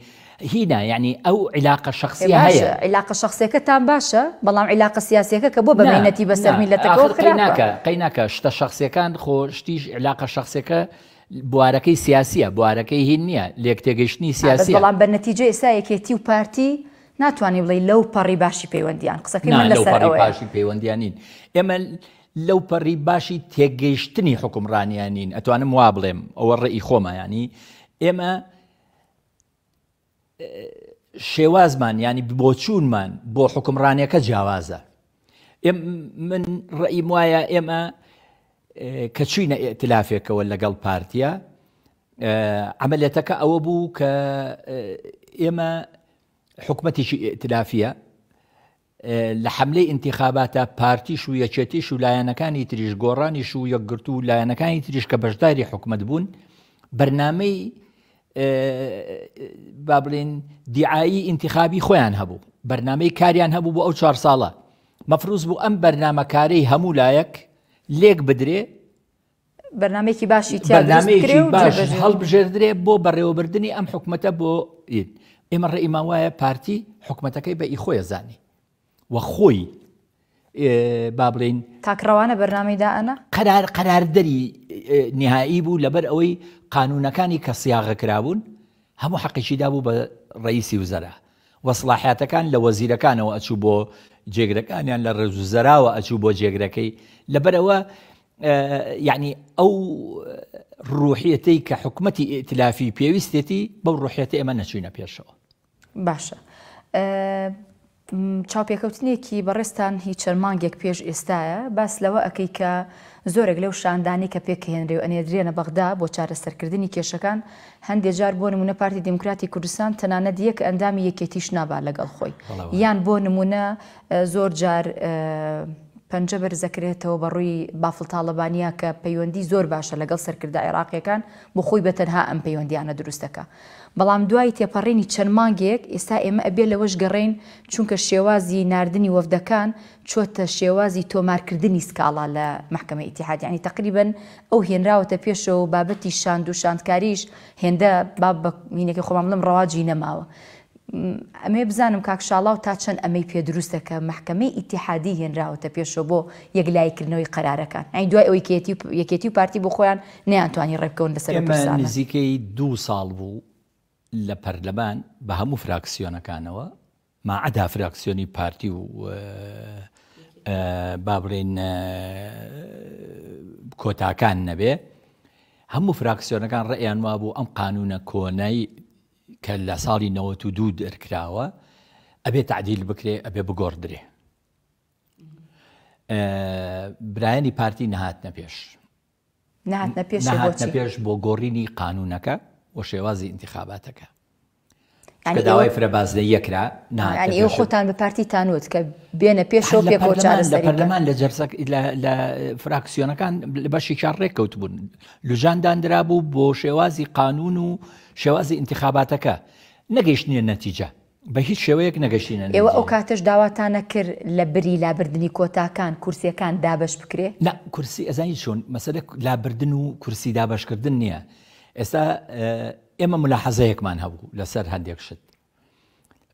هنا يعني او علاقه شخصيه إيه، هي علاقه شخصيه كتان باشا بلام علاقه سياسيه كبو نعم، بمينتي بس ملتك نعم. او قيناك قيناك شتا شخصيه كان خو شتي علاقه شخصيه ك بواركي سياسيه بواركي هنيه ليك تيجيشني آه، سياسيه بلام بالنتيجه اسايك تي بارتي ناتواني بلاي لو باري باشي بيونديان قصا كيما نعم، لو باري باشي بيونديانين اما لو باري باشي تيجيشتني حكم رانيانين اتوانا موابلم او الراي خوما يعني اما شێوازمان ینی بۆچوونمان بۆ حکمڕانەکە جیاوازە من ڕئیم وایە ئێمە کە چوینە ئەتلافێکەوە لەگەڵ پارتیە ئەمەلێتەکە ئەوە بوو کە ئێمە حکوومەتیشی ئەتلافیە لە حملەی انتخاباتە پارتیش و یەکێتیش و لایەنەکانی تریش گۆڕانیش و یەکگرتو و لایەنەکانی تریش کە بەشداری حکومت بوون بەرنمەی با بڵێن دیعایی انتخابی خۆیان هەبوو بەرنمەی کاریان هەبوو بۆ ئەو چهار ساڵە مەفروز بوو ئەم بەرنمەکارەی هەموو لایەک لێک بدرێ بەرنمێکی باشی هەڵبژێدرێ بۆ بەڕێوەبردننی ئەم حکومەتە بۆ ئێمە ڕێئیماوایە پارتی حکومەتەکەی بە ئی خۆیە زانی وە خۆی با بڵین تاکڕەوانە بەرنامیدا ئەە قەرار قەراردەری نهایی بوو لەبەر ئەوەی قانونەکانی کە سیاغەکرابوون هەموو حەقیشی دابوو بە ڕئیسی وزەرە وەسلاحاتەکان لە وەزیرەکانەوە ئەچوو بۆ جێگرەکانیان لە ڕزوزەراوە ئەچوو بۆ جێگرەکەی لەبەرەوە یعنی ئەو ڕوحەتەی کە حکوومەتتی ئتلافی پێویستێتی بەو ڕوحەتە ئێمە نەچوینە پێشەوە باشە چاوپێکەوتنێکی بەڕێستان هیچ چەرمانگێک پێش ئێستاە باس لەوە ئەەکەی کە زۆرێک لەو شاندانی کە پێکهێنرێ و ئەنێدرێنە بەغدا بۆ چارەسەرکردنی کێشەکان هەندێک جار بۆ نمونە پارتی دموکراتی کوردستان تەنانەت یەک ئەندامی یەکێتیش نابا لەگەڵ خۆی یان بۆ نمونە زۆر جار پەنجە بەرزەکرێتەوە بەڕووی بافڵتاالبانیا کە پەیوەندی زۆر باشە لەگەڵ سەرکردا عێراقیەکان بۆ خۆی بەتەنها ئەم پەیوەندیانە دروستەکە بەڵام دوای تێپەڕینی چەند مانگێک ئێستا ئێمە ئەبێ لەوەش گەڕین چونکە شێوازی نردنی وەفدەکان چۆتە شێوازی تۆمارکردنی سکاڵا لە محکمە ئیتحادیانی تقریبن ئەو هێنراوەتە پێشەوە بابەتی شاند و شاندکاریش هێندە باب بە مینێکی خۆمامڵم ڕەواجی نەماوە. ئەمێ بزانم کاکشاڵاو تا چەند ئەمەی پێدروستەکە محکمەی ئیتحادی هێنراوەتە پێشەوە بۆ یەکلایکردنەوەی قرارەکان ئەین دوای ئەو یەکێتی و پارتی بۆ خۆیان نەیانتوانی ڕێبکەون لەسەر نزیکەی دو ساڵ بوو لە پەرلەبان بە هەموو فراکسیۆنەکانەوە ماعدا فراکسیۆنی پارتی و بابرین کۆتاکان نەبێ هەموو فراکسیۆنەکان ڕێیان وا بوو ئەم قانونە کۆنەی کە لە ساڵی نەوەت و دوو دەرکراوە ئەبێ تعدیل بکرێ ئەبێ بگۆڕدرێ برایانی پارتی نەهات نەپێش نەپێش بۆ گۆڕینی قانونەکە بۆ شێوازی انتخاباتەکە داوای فرەبازدە یەکرا نانی ئێوە خۆتان بە پارتیتانوت کە بێنە پێشەوە پێ پەرلەمان لە جەرسەک لە فراکسیۆنەکان لە بەشی چار ڕێککەوت بوون لوژانداندرا بوو بۆ شێوازی قانون و شێوازی انتخاباتەکە نەگەیشتنیە نەتیجە بە هیچ شێوەیەک نەگەشتینە ئێوە ئەو کاتەش داواتانە کرد لە بری لابردننی کۆتاکان کورسیەکان دابش بکرێ؟ نه کورسی ئەزانی چۆن مەسەرە لابردن و کورسی دابشکردن نییە. ئێستا ئێمە ملاحەزەیەکمان هەبوو لەسەر هەندێک شت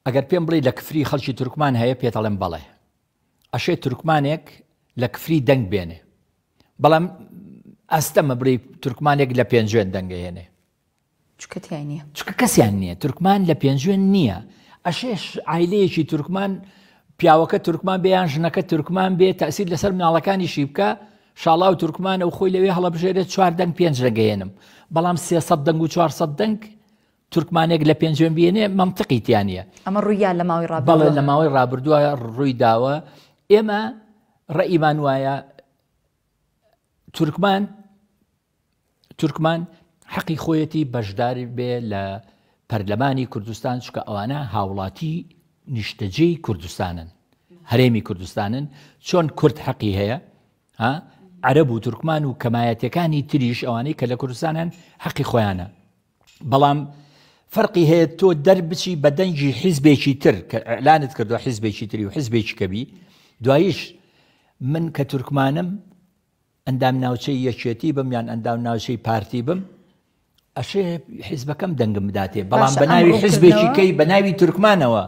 ئەگەر پێم بڵی لە کفری خەڵکی تورکمان هەیە پێتەڵێم بەڵێ ئەشێ تورکمانێک لە کفری دەنگ بێنێ بەڵام ئەستەمە بری تورکمانێک لە پێنجێن دەنگەهێنێ چکە کەسیان نییە تورکمان لە پێنجێن نییە ئەشێش ئایلەیەکی تورکمان پیاوەکە تورکمان بێیان ژنەکە تورکمان بێ تاسیید لەسەر مناڵەکانی شی بکە شاڵا و تورکمانە و خۆی لەوێ هەڵەبژێرێت چواردەنگ پێنج دەگەێنم بەڵام سیسە دەنگ و 400 دەنگ تورکمانێک لە پێنجێن بێنێ مەمتقی تیانە ئەمە ڕوویا لە ماوەی ڕاب بەڵێ لە ماوەی ڕابردووە ڕووی داوە ئێمە ڕئیمان وایە تورکمان تورکمان حەقی خۆیەتی بەشداری بێ لە پەرلەمانی کوردستان چکە ئەوانە هاوڵاتی نیشتەجێی کوردستانن هەرێمی کوردستانن چۆن کورد حەقی هەیە عرب و تورکمان و کەمایەتەکانی تریش ئەوانەی کە لە کوردستانن حەقی خۆیانە بەڵام فەرقی هەیە تۆ دەربچی بە دەنجی حیزبێکی تر لانت کردو حیزبێکی تری و حیزبێکی کەبی دواییش من کە تورکمانم ئەندام ناوچەی یەکێتی بم یان ئەندام ناوچەی پارتی بم ئەشێ حیزبەکەم دەنگم بداتێ بەڵام بە ناوی حیزبێکی کەی بە ناوی تورکمانەوە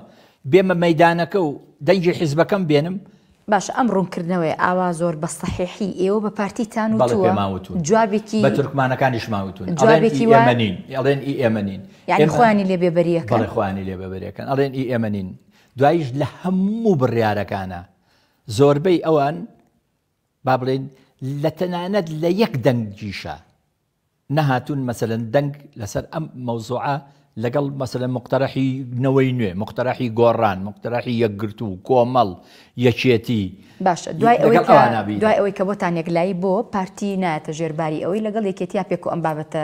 بێمە مەدانەکە و دەنجی حیزبەکەم بێنم باش ئەم ڕوونکردنەوەی ئاوا زۆر بە سەحیحی ئێوە بە پارتیتان و جوابێکی بە تورکمانەکانیشماوتون جوابێکی ئەمەین ئەڵێن ئی ئێمەین یان خوانی لێبێبەریەکان خوانی لێبەبەریەکان ئەڵێن ئی ئێمەین دواییش لە هەموو بڕیارەکانە زۆربەی ئەوان با بڵێن لە تەنانەت لە یەک دەنگگیشە نەهاتون مەسەن دەنگ لەسەر ئەم مەوزوعە لەگەڵ مەسلە مقتەرەحی نەوەی نوێ مقتەرەحی گۆڕان مقتەرەحی یەکگرت و کۆمەڵ یەکێتی باشە دوای دوای ئەوەی کە بۆتانێک لای بۆ پارتی نایەتە ژێرباری ئەوەی لەگەڵ یەکێتی پێک و ئەم بابەتە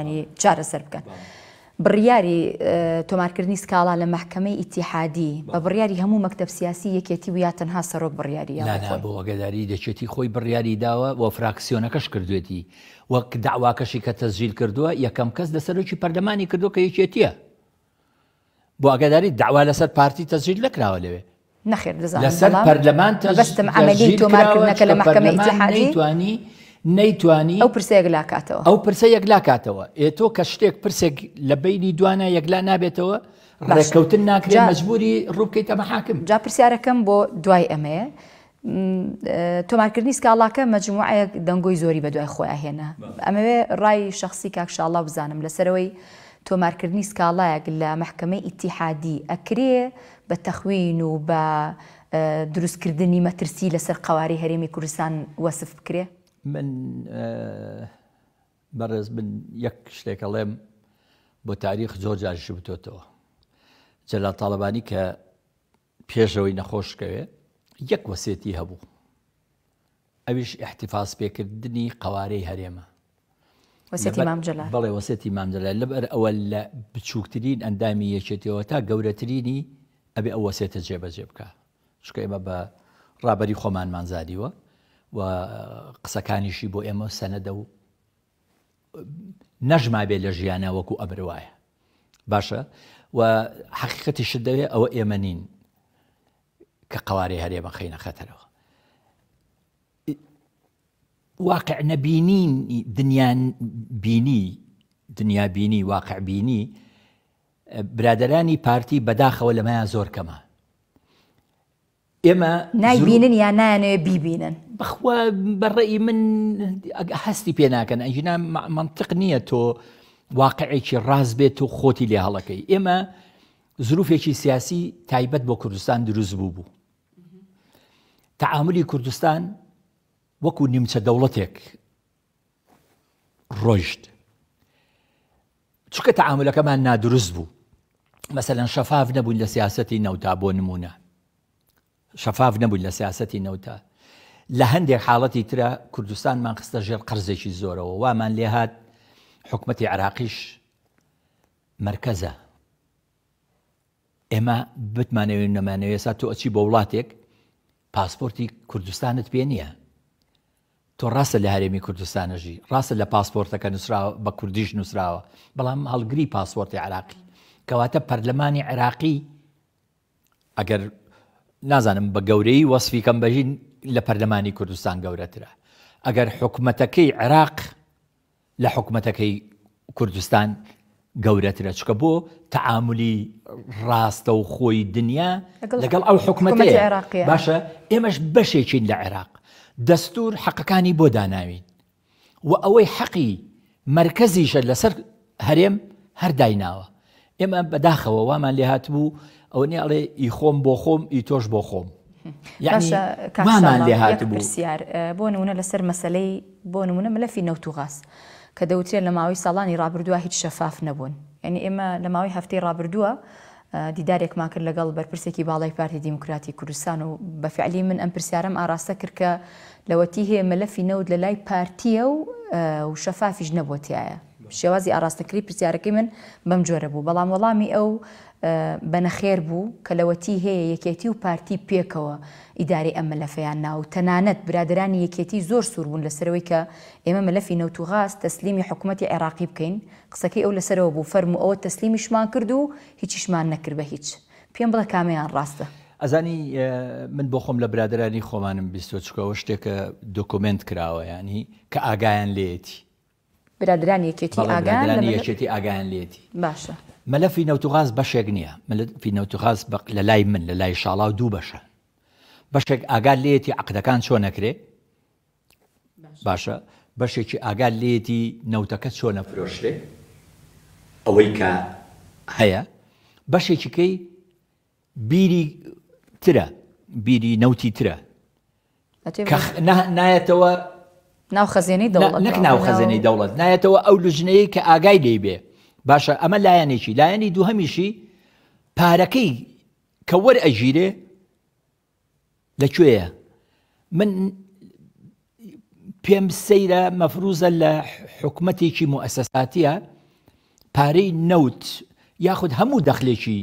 ینی چارە سەر بکەن. بڕیاری تۆمارکردنی سکاڵا لە محکمەی ئیتیحادی بە بڕیاری هەموو مەکتب سیاسی یەکێتی و یاتەنها سەرۆک بڕیاریە بۆ ئەگەداری دەچێتی خۆی بڕیاری داوە بۆ فراکسیۆنەکەش کردوێتی وەک داواکەشی کە تەزیل کردووە یەکەم کەس لەسەرۆکی پەردەمانی کردو کە یەکێتیە بۆ ئەگەداری داوا لەسەر پارتی تەزیل لەکراوە لەوێ نەخێر لەسەر پەرلەمان تەستم ئەمەلی تۆمارکردنەکە لە محکمەی ئیتیحادی توانی نەیتوانی ئەو پرسە یەکلا کاتەوە ئەو پرسە یەکلا کاتەوە ئێتۆ کە شتێک پرسێک لە بینی دوانە یەکلا نابێتەوە ڕێککەوتن ناکرێت مەجبوری ڕووکەی تەمەحاکم جا پرسیارەکەم بۆ دوای ئەمەیە تۆمارکردنی سکاڵاکە مەجموعەیەک دەنگۆی زۆری بە دوای خۆی هێنا ئەمەوێ ڕای شخصی کاکشاڵا بزانم لەسەرەوەی تۆمارکردنی سکاڵایەک لە محکمەی ئیتیحادی ئەکرێ بە تەخوین و بە دروستکردنی مەترسی لەسەر قواری هەرێمی کوردستان وەسف بکرێ من بەڕێز بن یەک شتێکەڵێم بۆ تاریخ زۆر جاریشی بتۆتەوە جەلا تاالبانی کە پێشەوەی نەخۆشکەوێ یەک وەسێتی هەبوو ئەویش احتیفاس پێکردنی قوارەی هەرێمە بەڵێ وەسێتی مامجللا لەبەر ئەوە لە بچووکترین ئەندامی یەکێتەوە تا گەورەترینی ئەبێ ئەو وەسێتە جێبەجێ بکە چکە ئێمە بە ڕابەری خۆمانمانزاریوە و قسەکانیشی بۆ ئێمە سەنەدە و نەژما بێ لە ژیانە وەکو ئەبروایە باشە و حقیقەتی شت دەوێت ئەوە ئێمە نین کە قواری هەرێ بە خینە خەتەرەوە واقع نەبینین دنیا بینی دنیا بینی واقع بینی برادرانی پارتی بەداخەوە لەمایان زۆر کەمە ئێمە نایبینن یا نانێ بیبینن بخوا بەڕێی من هەستی پێ ناکەن ئەنجینا منطق نییە تۆ واقعێکی تو بێت و خۆتی لێ اما ئێمە زروفێکی سیاسی تایبەت بۆ کوردستان دروز بوو بوو تعاملی کوردستان وەکو نیمچە دەوڵەتێک ڕۆژت چکە تعاملەکەمان نادروست بو مثلا شەفاف نەبوون لە سیاستی نەوتا بۆ شەفاف نەبوو لە سیاستی نەوتە لە هەندێک حاڵەتی ترە کوردستانمان خستە ژێر قرزێکی زۆرەوە وامان لێ هاات حکوومەتتی عراقیش مرکزە ئێمە بتمانەوێت نەمانەوە ێسا تۆ ئەچی بە وڵاتێک پاسپۆرتی کوردستانت پێ نییە تۆ ڕاستە لە هەرێمی کوردستانەژی ڕاستە لە پاسپۆرتەکە نووسراوە بە کوردیش نووسراوە بەڵام هەڵگری پاسپۆرتی عراقی کەواتە پەرلەمانی عراقی ئەگەر نازانم بە گەورەی وەصفی کەمبەژین لە پەرلەمانی کوردستان گەورەترە ئەگەر حکوومەتەکەی عراق لە حکوومەتەکەی کوردستان گەورەترە چکە بۆ تەعاملی ڕاستە و خۆی دنیا لەگەڵ ئەو حکوومەتی باشە ئێمەش بەشێکین لە عێراق دەستور حەقەکانی بۆ داناوین و ئەوەی حەقی مرکزیشە لەسەر هەرێم هەردایناوە ئێمە بەداخەوە وامان لێ هاتبوو ئەو نیڵێ ئیخۆم بۆ خۆم ئی تۆش بۆ خۆم *laughs* یامان لێ هات پرسیار بۆ نمونە لەسەر مەسلەی بۆ نمونە ملەفی نەوتوغاز کە دەوترێت لە ماوەی ساڵانی ڕابردووە هیچ شەفاف نەبوون یعنی ئێمە لە ماوەی هەفتەی ڕابردووە دیدارێکمان کرد لەگەڵ بەرپرسێکی باڵای پارتی دیموکراتی کوردستان و بەفعلی من ئەم پرسیارم ئاراستە کرد کە لەوەتی هەیە مەلەفی نەود لە لای پارتیە و و شەفافیش نەبووتیایە شێوازی ئاراستەکری پرسیارەکەی من بەم جۆرە بوو بەڵام وەڵامی ئەو بەنەخێر بوو کەلەوەتی هەیە یەکێتی و پارتی پێکەوە ئیداری ئەمە لەفەیان ناو تەنانەت برادرانی یەکێتی زۆر سوور بوون لەسەرەوەی کە ئێمە مەلەفی نەوتوغاز تەسلیمی حکوومەتتی عێراقی بکەین قسەکەی ئەو لەسەرەوە بوو فەرمو ئەوە تەسلیمیشمان کرد و هیچیشمان نەکرد بە هیچ پێم بڵە کامیان ڕاستە. ئەزانی من بۆ خۆم لە برادرانی خۆمانم بیستۆچکەوە شتێکە دۆکمنت کراوە ینی کە ئاگایان لێتی برادرانی برادران آگان ئاگان یەکێتی ئاگیان لێتی باشە مەلەفی نەوتغاز بەشێک نییە مەلفی نەوتغاز بە لە للای من للای دو لە لای شاڵاو دوو بەشە بەشێک ئاگال لێتی عقدەکان چۆن نەکرێ باشە بەشێکی ئاگال لێتی نەوتەکە اوی که هیا کە که بەشێکیکەی بیری تره بیری تره نه نه تو ناو خەزیێنەی دەوڵەت نەک ناو خەزیێنەی دەوڵەت نایەتەوە ئەو لژنەیە کە ئاگای لی بێ باشە ئەمە لایەنێکی لایەنی دوو هەمیشی پارەکەی کە وەر ئەژیرێ لەکوێیە من پێم سەیرە مەفروزە لە حکوومەتێکی موەسەساتیە پارەی نەوت یاخود هەموو دەخلێکی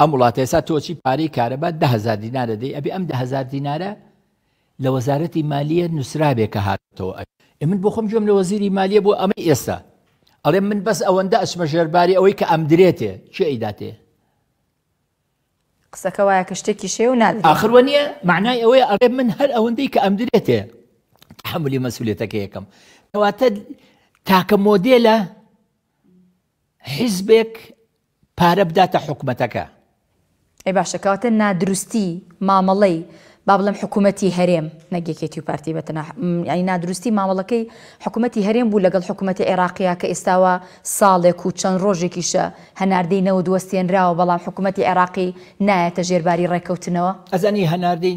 ئەم وڵاتێسا تۆچی پارەی کارەبات دههزار دیینارە دەی ئەبێ ئەم دههزار دیینارە لە وەزارەتی مالیە نووسرابێک کە هاتەوە ئە من بۆ خۆم جۆم لە وەزیری مالیە بۆ ئەمە ئێستا ئەڵێ من بەس ئەوەندە ئەسمە ژێرباری ئەوەی کە ئەم درێتێ چی ئەیداتێ قسەکە وایە کە شتێکی شێ و نال آخروە نیە معنای ئەوەیە ئەڵێ من هەر ئەوەندەی کە ئەم درێتێ حملی مەسولێتەکە یەکەم ئەواتە تاکە مۆدێلە حیزبێک پارە بداتە حکوومەتەکە. ئەی باشەکەواتە نادروستی مامەڵەی با بڵم حکوومەتتی هەرێم نەگەکێتی و پارتی بەتەنا ینی نادروستی ماوەڵەکەی حکوومەتتی هەرێم بوو لەگەڵ حکوومەتتی عێراقیا کە ئێستاوە ساڵێک و چەند ڕۆژێکیشە هەناردەی نەوە دووەستێنراوە بەڵام حکوومەتتی عێراقی نایەتە ژێرباری ڕێککەوتنەوە ئەزانی هەناردەی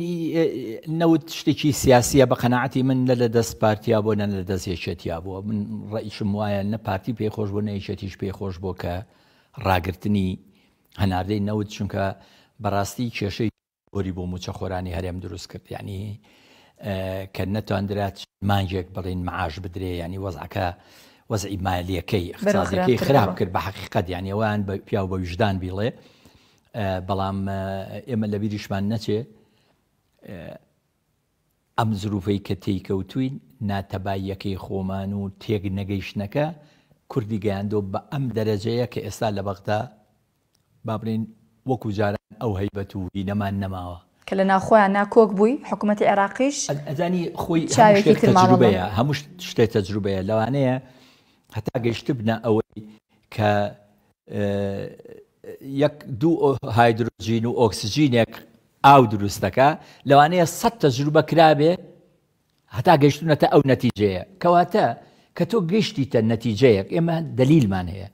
نەوت شتێکی سیاسیە بە قەنەعاتی من لە لە دەست پارتیا بۆ نە لە دەست یەکێتیا بووە من ڕئیشم وایە نە پارتی پێخۆش بۆ نەیشێتیش پێخۆش بۆ کە ڕاگررتنی هەناردەی نەوت چونکە بەڕاستی کێشەی ئۆری بۆ موچە خۆرانی هەرێم دروست کرد ینی کە نەتواندرات مانجێک بڵین معاش بدرێ ینی وەزعکە وەزعی مالیەکەی اقتصادەکەی خراپ کرد بە حقیقت یان ئەوان پیا بە وژدان بیڵێ بەڵام ئێمە لە بیریشمان نەچێ ئەم زروفەی کە تێیکەوتوین ناتەباییەکەی خۆمان و تێک نەگەیشتەکە کوردی گەیاندۆ بە ئەم دەرەجەیە کە ئێستا لە بەغدا بابرین وكو او هيبتو بينما نما كلنا خويا انا كوك بوي حكومه العراقيش اذاني خوي شتي تجربه هاموش شتي تجربه لو انا حتى قشتبنا او ك آه، يك دو هيدروجين واكسجين يك او دروستكا لو انا صد تجربه كرابي حتى قشتنا او نتيجه كواتا كتو قشتي النتيجه اما دليل ما هي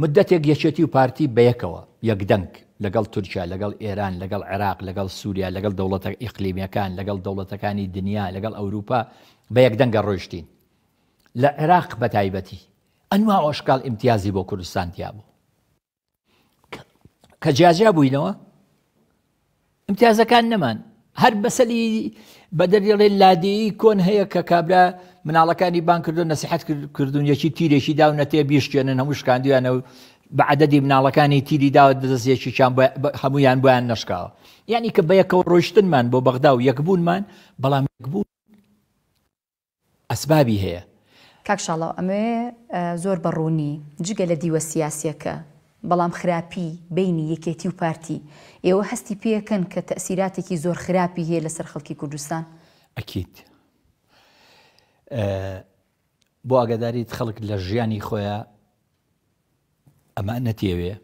مدەتێک یەکێتی و پارتی بەیەکەوە یەکدەنگ لەگەڵ تورکیا لەگەڵ ئێران لەگەڵ عێراق لەگەڵ سووریا لەگەڵ دەوڵەتە ئیقلیمیەکان لەگەڵ دەوڵەتەکانی دنیا لەگەڵ ئەوروپا بە یەکدەنگە ڕۆیشتین لە عێراق بە تایبەتی ئەنوا ئۆشکال ئیمتیازی بۆ کوردستانیا بوو کە جیاجیا بووینەوە امتیازەکان نەمان هەر بەسەلی بە دەریڵێ لادی کۆن هەیە کە کابرا مناڵەکانی بان کردو نسیحت کردوون یەکی تیرێکی داو نەتێ بیشکێنن هەموو شکاندویانەوە بە عدەدی مناڵەکانی تیری داوت دەزیێکی هەمویان بۆیان نشکاوە یعنی کە بە یەکەوە ڕۆشتنمان بۆ بەغدا و یەکبوونمان بەڵام یەکبوون ئەسبابی هەیە کاکشاڵاو ئەمێ زۆر بەڕوونی جگە لە دیوە سیاسەکە بەڵام خراپی بینی یەکێتی و پارتی ئێوە هەستی پێەکەن کە تەسیراتێکی زۆر خراپی هەیە لەسەر خەڵکی کوردستان ئەکییت بۆ ئاگاداریت خەڵک لە ژیانی خۆیان ئەمە نەتێوێ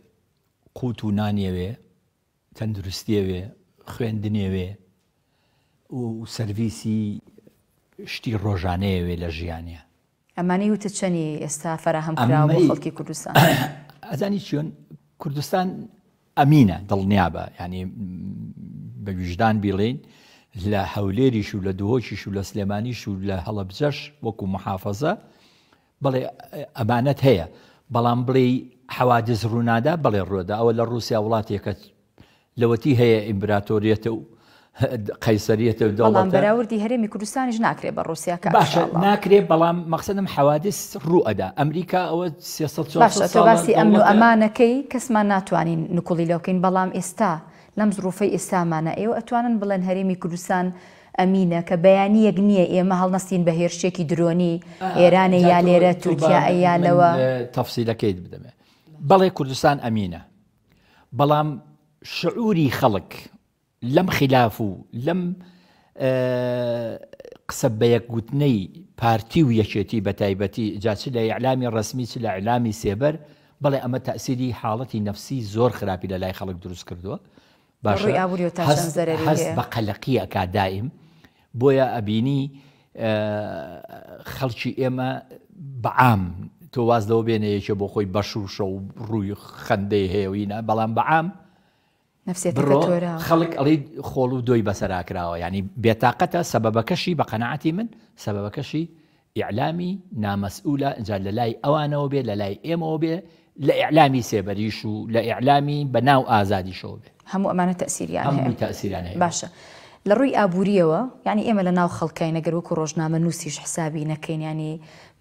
قووت و نانێوێ تەندروستیەوێ خوێندنێوێ و سەرویسی شتی ڕۆژانەیەوێ لە ژیانە ئەمانی وتە چەنی ئێستا فەراهم خەڵکی کوردستان *coughs* ئەزانی چۆن کوردستان ئەمینە دڵنیابە يعني ینی بەویژدان بیڵین لە هەولێریش و لە دوهۆکیش و لە سلێمانیش و لە هەڵەبجەش وەکو محافەزە بڵێ ئەمانەت هەیە بەڵام بڵێ حوادز ڕوونادا بڵێ ڕۆدا ئەوە لە رووسیا وڵاتێکەکە لەوەتی هەیە ئیمبراتۆریەتە و قەیسەریەتە دەڵام بەراوردی هەرێمی کوردستانیش ناکرێت بە ڕوسیاکە باشە ناکرێت بەڵام مەقصدم حوادث ڕوئدا ئەمریکا ئەوە باسی ئەم و ئەمانەکەی کەسمان ناتوانین نکڵی لەوکەین بەڵام ئێستا لەم زروفەی ئێستامانە ئێوە ئەتوانن بڵێن هەرێمی کوردستان ئەمینە کە بەیانیەک نییە ئێمە هەڵنەستین بە هێرشێکی درۆنی ئێرانە یا لێرە تورکیا ئەیانەوە تەفسیلەکەیت بدەمێ بەڵێ کوردستان ئەمینە بەڵام شعوری خەڵک لەم خلاف و لەم قسە بە یەکگوتنەی پارتی و یەکێتی بە تایبەتی جاچ لە یعلامی ڕسمی چ لە علامی سێبەر بەڵێ ئەمە تەسیری حاڵەتی نفسی زۆر خراپی لە لای خەڵک دروست کردووە باشهز بە قەلقیەکە دایم بۆیە ئەبینی خەڵکی ئێمە بەعام تۆ واز دەەوە بێنەیەکە بۆ خۆی بەش و شە و ڕووی خەندەی هەیەوینا بەڵام بەعام بڕۆ خلق ئەڵی خۆڵ و بسرا بەسەراکراوە يعني بێتاقەتە سبب كشي بقناعتي من سەبەکەشی ئیعلامی نامەسئولە ئەجا لە لای ئەوانەوە بێ لە لای ئێمەوە بێ لە ئیعلامی سێبەریش و بناو ازادي شو ئازادی شۆ بێ هەموو ئەمانە تەسیریان هەموو تەسیرانەیە باشە. لە ڕووی ئابوووریەوە یعنی ئێمە لە ناو خەڵکای نەگەروکو ڕۆژنامە نووسیش حسابی نەکەین ینی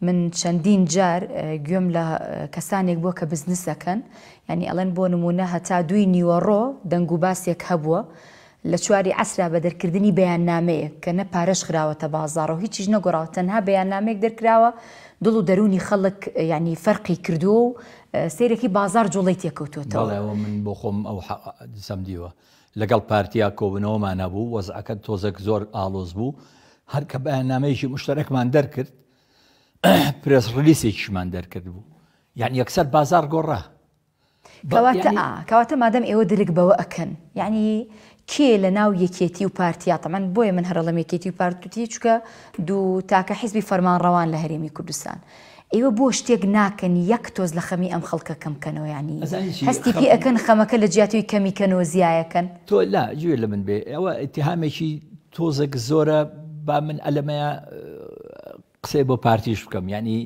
من چەندین جار گوێم لە کەسانێک بووە کە بزنسەکەن ینی ئەڵەن بۆ نمونە هەتا دوی نیوەڕۆ دەنگ و باسێک هەبووە لە چواری ئەسرا بە دەرکردنی بەیان نامەیە کە نە پارەش خراوەتە بازار و هیچیش نەگۆڕاوە تەنها بەیان نامێک دەرکراوە دڵ و دەرونی خەڵک ینی فەرقی کردو و سیرێکی بازار جوڵی تێکەوتوتەوە من بۆ خۆم ئەو سەمدیوە. لەگەڵ پارتیا کۆبنەوەمان نەبوو وەزعەکە تۆزەک زۆر ئالۆز بوو هەر کە بەیانامەیەکی مشتەرەکمان دەرکرد *coughs* پرسڕلیسێکیشمان دەرکرد بوو یان یەکسەر بازار گۆڕە کەواتە مادەم ئێوە دلک بەوە ئەکەن یعنی کێ لە ناو یەکێتی و پارتیاتەمان بۆیە من هەرڵم یەکێتی و پارتوتی چکە دوو تاکە حیزبی فەرمان ڕەوان لە هەرێمی کوردستان ئێوە بۆ شتێک ناکەن یەک تۆز لە خەمی ئەم خەڵکەکەم کەنەوە ینی هەستی پێ ئەەکەن خەمەکە لە جیاتوی کەمیکەنەوە زیایەکەن تۆ لا گوێ لە من بێ ئەوە ئتیهامێکی تۆزێک زۆرە با من ئەلەمەیە قسەی بۆ پارتیش بکەم ینی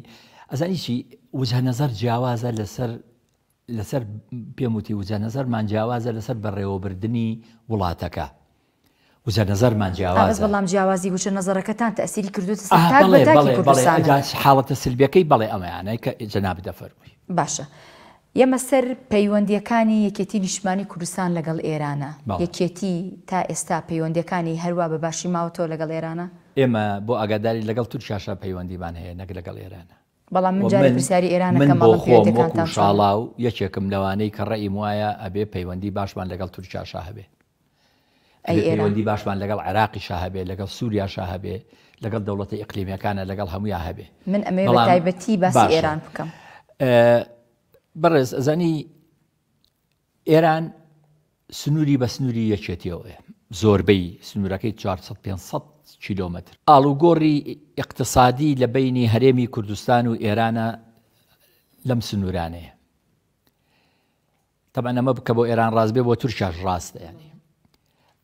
ئەزانی چی وجه نظر جیاوازە لەسەر لەسەر پێم وتی وجە نظەرمان جیاوازە لەسەر بەڕێوەبردننی وڵاتەکە وزە نظەرمان جیاواز بەڵام جیاوازی گوچە نظرەکەتان تەسیری کردوتە حاڵەتە سلبیەکەی بەڵێ ئەمەیانە کە جەناب دەفەرمووی باشە. یەمە سەر پەیوەندیەکانی یەکێتی نیشتمانی کوردستان لەگەڵ ئێرانە یەکێتی تا ئێستا پەیوەندەکانی هەروە بە باشی ماوەتەوە لەگەڵ ئێرانە ئێمە بۆ ئاگاداری لەگەڵ تور شاشا پەیوەندیبان هەیە نەک لەگەڵ ئێرانە بەڵام منجاری پرسیاری ئێرانەکەمەڵەکەتان شاڵاو یەکێکم لەوانەی کە ڕێیم وایە ئەبێ پەیوەندی باشمان لەگەڵ تور چاشا هەبێ ئەیێرەندی باشمان لەگەڵ عراقی شاهبێ لەگەڵ سووریا شاهبێ لەگەڵ دەوڵەتی ئەقلیمیەکانە لەگەڵ هەمویا هەبێ من ئەمێ تایبەتی باس ئێران بکەم بەڕێز ئەزانی ئێران سنووری بە سنووری یەکێتیەوەێ زۆربەی سنوورەکەی 500 کیلومتر ئالوگۆڕی اقتصادی لە بینی هەرێمی کوردستان و ئێرانە لەم سنوورانەیە تەبەنەمە بکە بۆ ئێران ڕاستبێ بۆ تورکیاش ڕاستە ینی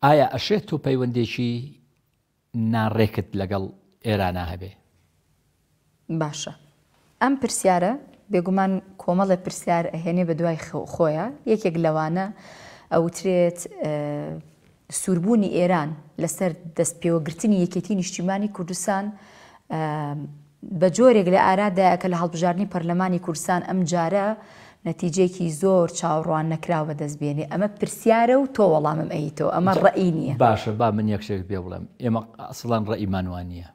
ئایا ئەشێت تۆ پەیوەندێکی ناڕێکت لەگەڵ ئێرانە هەبێ باشە ئەم پرسیارە بێگومان کۆمەڵە پرسیار ئەهێنێ بە دوای خۆیە یەکێک لەوانە ئەوترێت سووربوونی ئێران لەسەر دەستپێوەگرتنی یەکێتی نیشتیمانی کوردستان بە جۆرێک لە ئارادایە کە لە هەڵبژارنی پەرلەمانی کوردستان ئەم جارە نەتیجێکی زۆر چاوەڕوان نەکراوە دەستبێنێ ئەمە پرسیارە و تۆ وەڵامم ئەیتەوە ئەمە ڕئی نیە باشە با من یەکشێک پێ بڵێم ئێمە ئەسڵان ڕئیمانوانە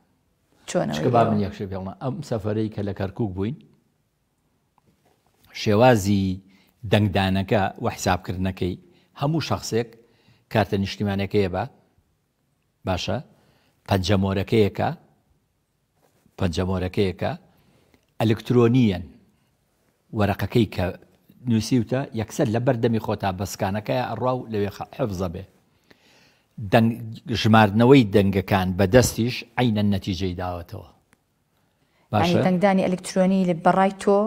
چۆنکە با من یەکشێ پێڵە ئەم سەفەرەی کە لە کەرکک بووین شێوازی دەنگدانەکە و حیسابکردنەکەی هەموو شخصێک کارتە نیشتیمانەکەیە بە باشە پەنجەمۆرەکەیەکە پەنجەمۆرەکەیەکە ئەلکترۆنیەن وەرەقەکەی کە نووسیوتە یەکسەر لە بەردەمی خۆتا بەسکانەکەی ئەڕاو لەوێ حەفزە بێ ژمارنەوەی دەنگەکان بەدەستیش عینە نەتیجەی داوەتەوە باشە دەنگدانی ئەلکترۆنی لە بەڕای تۆ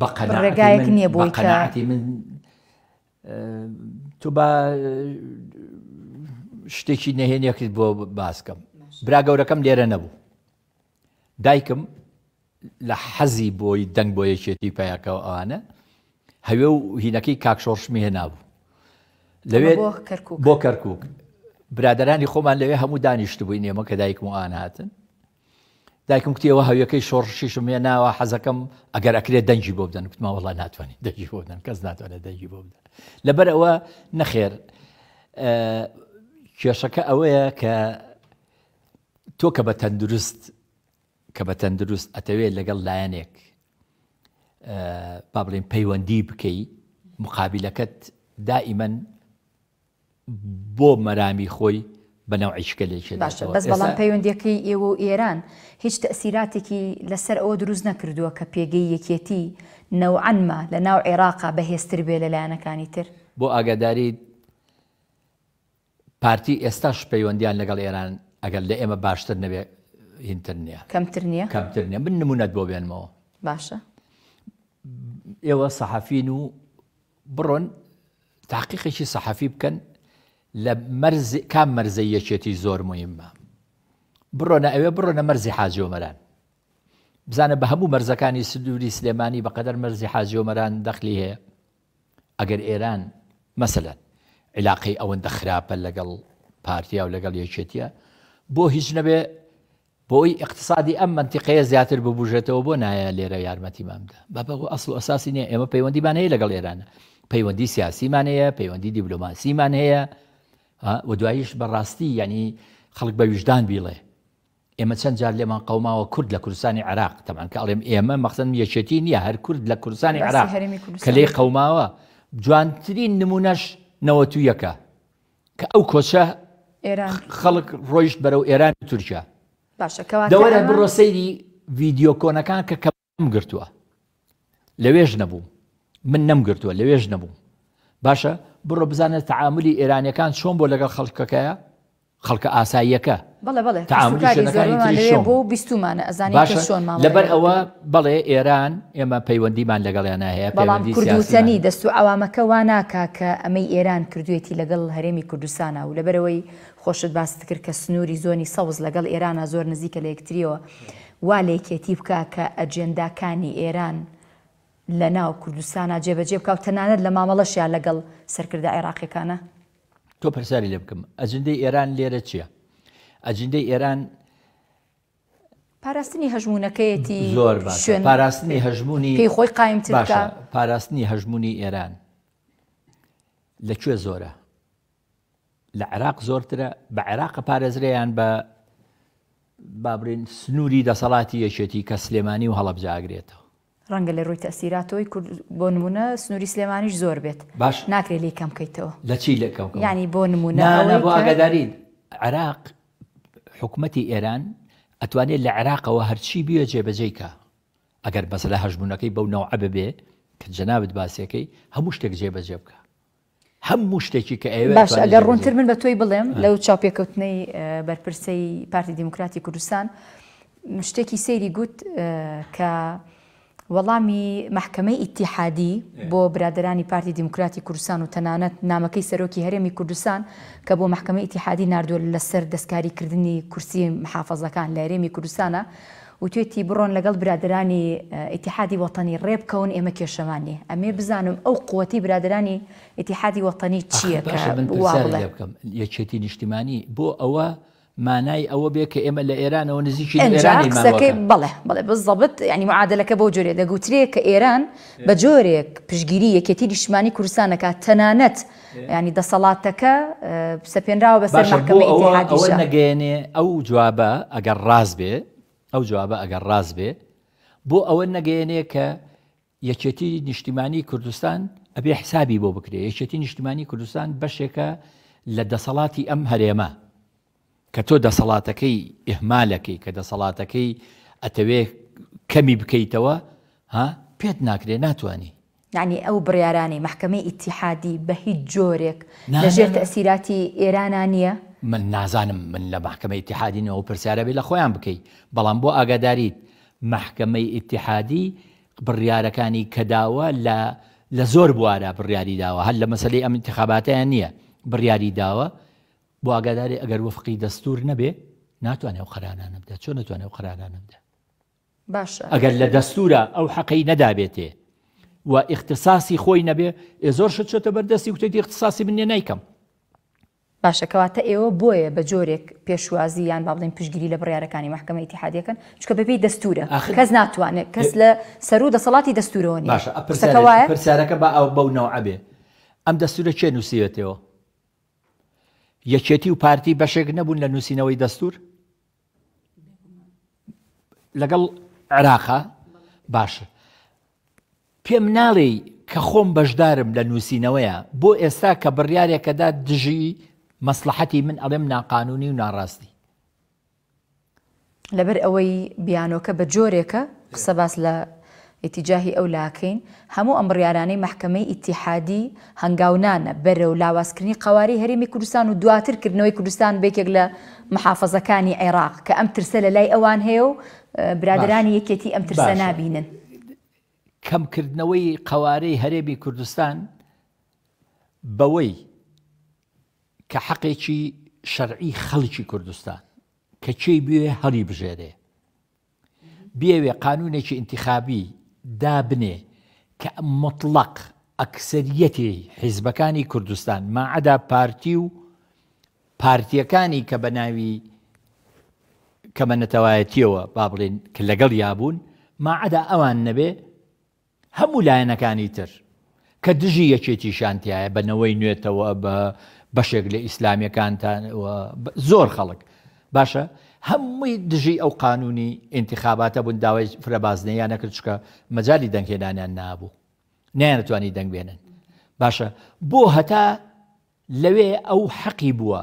بەڕێگایەک نییە بۆ قەنعاتی من تو بە شتێکی نهێنێکت بۆ باسکەم برا گەورەکەم لێرە نەبوو دایکم لە حەزی بۆی دەنگ بۆ یەکێتی پیاکەوە ئەوانە هەوێ و هینەکەی کاکشۆڕشمی هێنابوو لەوێ بۆ کەرکک برادرانی خۆمان لەوێ هەموو دانیشت بووین ئێمە کە دایکم و ئان هاتن دایکم کتیەوە هەویەکەی شۆڕشیشم هێ ناوە حەزەکەم ئەگەر ئەکرێت دەنجی بۆ بدەن پتما وڵا ناتوانانی دەنجی بۆ بدەن کەس ناتوانێت دەنجی بۆ بدەن لەبەر ئەوە نەخێر کێشەکە ئەوەیە کە تۆ کە بە تەندروست کە بە تەندروست ئەتەوێت لەگەڵ لایەنێک با بڵێن پەیوەندی بکەی مقابلەکەت دائیمەن بۆ مەرامی خۆی بەناو عیشکلێکی بەس بەڵام پەیوەندەکەی ئێوە ئێران هیچ تەسیراتێکی لەسەر ئەوە دروست نەکردووە کە پێگەی یەکێتی نەوعەنمە لە ناو عێراقا بەهێستر بێ لە لایەنەکانی تر بۆ ئاگاداری پارتی ئێستاش پەیوەندیان لەگەڵ ئێران ئەگەر لە ئێمە باشتر نەبێت هين ترنيا كم ترنيا كم ترنيا من نمونات بو بيان مو باشا ايوا صحفينو برون تحقيق شي صحفي بكن لمرز كام مرزية شتي زور مهمة أيوة، برونا ايوا برونا مرزي حاجي ومران بزانا بهمو مرزكاني سدوري سليماني بقدر مرزي حاجي ومران دخلي هي اگر ايران مثلا علاقي او خرابه لقل بارتيا او لقل يشتيا بو هیچ نبه بۆ ئەوی اقتصادی ئەم منتیقەیە زیاتر ببژێتەوە بۆ نایە لێرە یارمەتیمامدا بەبەوە ئەسڵ ئەساسی نیە ئێمە پەیوەندیمان هەیە لەگەڵ ئێرانە پەیوەندی سیاسیمان هەیە پەیوەندی دیبلۆماسیمان هەیە و دواییش بەڕاستی ینی خەڵک بە ویژدان بیڵێ ئێمە چەند جار لێمان قەوماوە کورد لە کوردستانی عراق تەمان کە ئەڵێم ئێمە مەخسن یەکێتی نییە هەر کورد لە کوردستانی عراق کە لێ قەوماوە جوانترین نمونەش نەوە تو یەکە کە ئەو کۆچە خەڵک ڕۆیشت بەرەو ئێران تورکیا دەوەرە بڕۆ سەیری ڤیددیۆکۆنەکان کە کەم گرتووە لەوێژ نەبوو من نەمگرتووە لەوێژ نەبوو باشە بڕۆ بزانێت تعاملی ئێرانەکان چۆن بۆ لەگەڵ خەڵکەکەیە خەڵکە ئاساییەکە بیستمانە لەبەر ئەوە بەڵێ ئێران ئێمە پەیوەندیمان لەگەڵیان هەیە کوردوسەنی دەست و ئەوامەکەوا ناکا کە ئەمەی ئێران کردوێتی لەگەڵ هەرێمی کوردستانە و لەبەرەوەی خۆشت باست کرد کە سنووری زۆنی سەوز لەگەڵ ئێرانە زۆر نزیکە لە یەکتریەوە وا لێکێتی بکە کە ئەجێنداکانی ئێران لە ناو کوردستانە جێبەجێ بکەوتەنانەت لە مامەڵەشیان لەگەڵ سەرکردا عێراقیەکانە تۆ پرسیاری لێ بکەم ئەجندەی ئێران لێرە چییە؟ ئەجندەی ئێران پاراستنی هەژمونونەکەیەتی زۆر پاراستنی هەژمونی خۆی قایم پاراستنی هەژمونی ئێران لەکوێ زۆرە لە عێراق زۆرترە بە عێراقە پارێزریان بە بابرین سنووری دەسەڵاتی یەکێتی کە سلێمانی و هەڵەبجاگرێتەوە ڕەنگە لە ڕووی تەسیراتەوەی بۆ نمونە سنووری سلێمانیش زۆر بێت باش ناکرێت لی کەم کەیتەوە لە چی لەکەم ینی بۆ نمونە ئاگادارین عراق حکوومەتتی ئێران ئەتوانێت لە عراقەوە هەرچی بیە جێبەجێیکە ئەگەر بەسە لە هەژبوونەکەی بەو ناو عببێ کە جەناوت باسیەکەی هەموو شتێک جێبەجێ بکە هەموو شتێکی کە ئێوە باش ئەگەر ڕوونتر من بە تۆی بڵێم لەو چاپێککەوتنەی بەرپرسی پارتی دیموکراتی کوردستان شتێکی سەیری گوت کە وەڵامی محکمەی ئیتیحادی بۆ برادرانی پارتی دیموکراتی کوردستان و تەنانەت نامەکەی سەرۆکی هەرێمی کوردستان کە بۆ محکمە ئیتیحادی نردووە لەسەر دەستکاریکردنی کورسی محافەزەکان لە هەرێمی کوردستانە و توێتی بڕۆن لەگەڵ برادرانی ئیتیحادی وەتەنی ڕێبکەون ئێمە کێشەمانی ئەمێ بزانم ئەو قوەتی برادرانی ئیتیحادی وەتەنی چییە یەکێتی نیشتیمانی بۆ ئەوە مانای ئەوە بێ کە ئێمە لە ئێرانەوە نزیکی ئێرانەکەی بڵێ بڵێ بزەبت ینی معادلەکە بۆ جۆرێ دەگوترێ کە ئێران بە جۆرێک پشگیری یەکێتی دیشمانی کوردستانەکە تەنانەت ینی دەسەڵاتەکە سەپێنراوە بەسەر نەگەێنێ ئەو جوابە ئەگەر ڕاز بێ ئەو جوابە ئەگەر ڕاز بێ بۆ ئەوە نەگەێنێ کە یەکێتی نیشتیمانی کوردستان ئەبێ حسابی بۆ بکرێ یەکێتی نیشتیمانی کوردستان بەشێکە لە دەسەڵاتی ئەم هەرێمە کە تۆ دەسەڵاتەکەی ئهمالەکەی کە دەسەڵاتەکەی ئەتەوێ کەمی بکەیتەوە ها پێت ناکرێ ناتوانانی یعنی ئەو بڕیارانی محکمەی ئیتیحادی بە هیچ جۆرێک لەژێر تەسیراتی ئێرانە نییە من نازانم من لە محکمە ئیتحادینەوە پرسیارەبی لە خۆیان بکەیت بەڵام بۆ ئاگاداریت محکمەی ئیتحادی بڕیارەکانی کەداوە لە زۆر بوارە بڕیاری داوە هەر لە مەسلەی ئەم انتخاباتیان نییە بڕیاری داوە بۆ ئاگاداری ئەگەر وەفقی دەستور نەبێ ناتوانێت و قەرانانە بدە چۆن نتوانێت و قەرانانە بدە باش ئەگەر لە دەستورە ئەو حەقەی نەدابێتێ و اختساسی خۆی نەبێ زۆر شت چۆتە بەردەستی وتێتی اختساسی بنێ نیکەم باشەکەواتە ئێوە بۆیە بە جۆرێک پێشوازی یان با بڵین پشگیری لە بڕیارەکانی محکمە ئیتحادەکەن چکە بەبی دەستورە کەس ناتوانێت کەس لە سەر و دەسەڵاتی دەستورۆنی باشە پرسیارەکە بە ئەو بەو ناوعبێ ئەم دەستورە چێ نووسیوێتەوە یەکێتی و پارتی بەشێک نەبوون لە نووسینەوەی دەستور لەگەڵ عراقا باشە پێم ناڵێ کە خۆم بەشدارم لە نووسینەوەیە بۆ ئێستا کە بڕیارێکەدا دژی مەسلحەتی من ئەڵێم ناقانونی و ناڕاستی لەبەر ئەوەی بیانۆکە بە جۆرێکە قسە باس لە ئتیجاهی ئەو لاکەین هەموو ئەمڕیارانەی محکمەی ئیتیحادی هەنگاونانە بەرە و لاوازکردنی قواری هەرمی کوردستان و دواترکردنەوەی کوردستان بێکێک لە محافظەکانی عێراق کە ئەم ترسە لە لای ئەوان هەیە و برادرانی یەکێتی ئەم ترسە نبینن کەمکردنەوەی قوارەی هەرێبی کوردستان بەوەی کە حەقێکی شەرعی خەڵکی کوردستان کە چی بێ هەڵی بژێرێ بێوێ قانونێکی انتخابی دابنێ کە مطلق ئەکسریەتی حیزبەکانی کوردستان ماعدا پارتی و پارتیەکانی کە بە ناوی کە بە نەتەوایەتیەوە با بڵێن کە لەگەڵ یابوون ماعدا ئەوان نەبێ هەموو لایەنەکانی تر کە دژی یەکێتی شانتیایە بەنەوەی نوێتەوە بە بەشێک لە ئیسلامیەکانتان زۆر خەڵک باشە هەمووی دژی ئەو قانونی ئینتخاباتە بوون داوای فرەبازنەیان نەکردچکە مەجای دەنگهێنانیان نابوو نیانتوانی دەنگبێنن باشە بۆ هەتا لەوێ ئەو حەقی بووە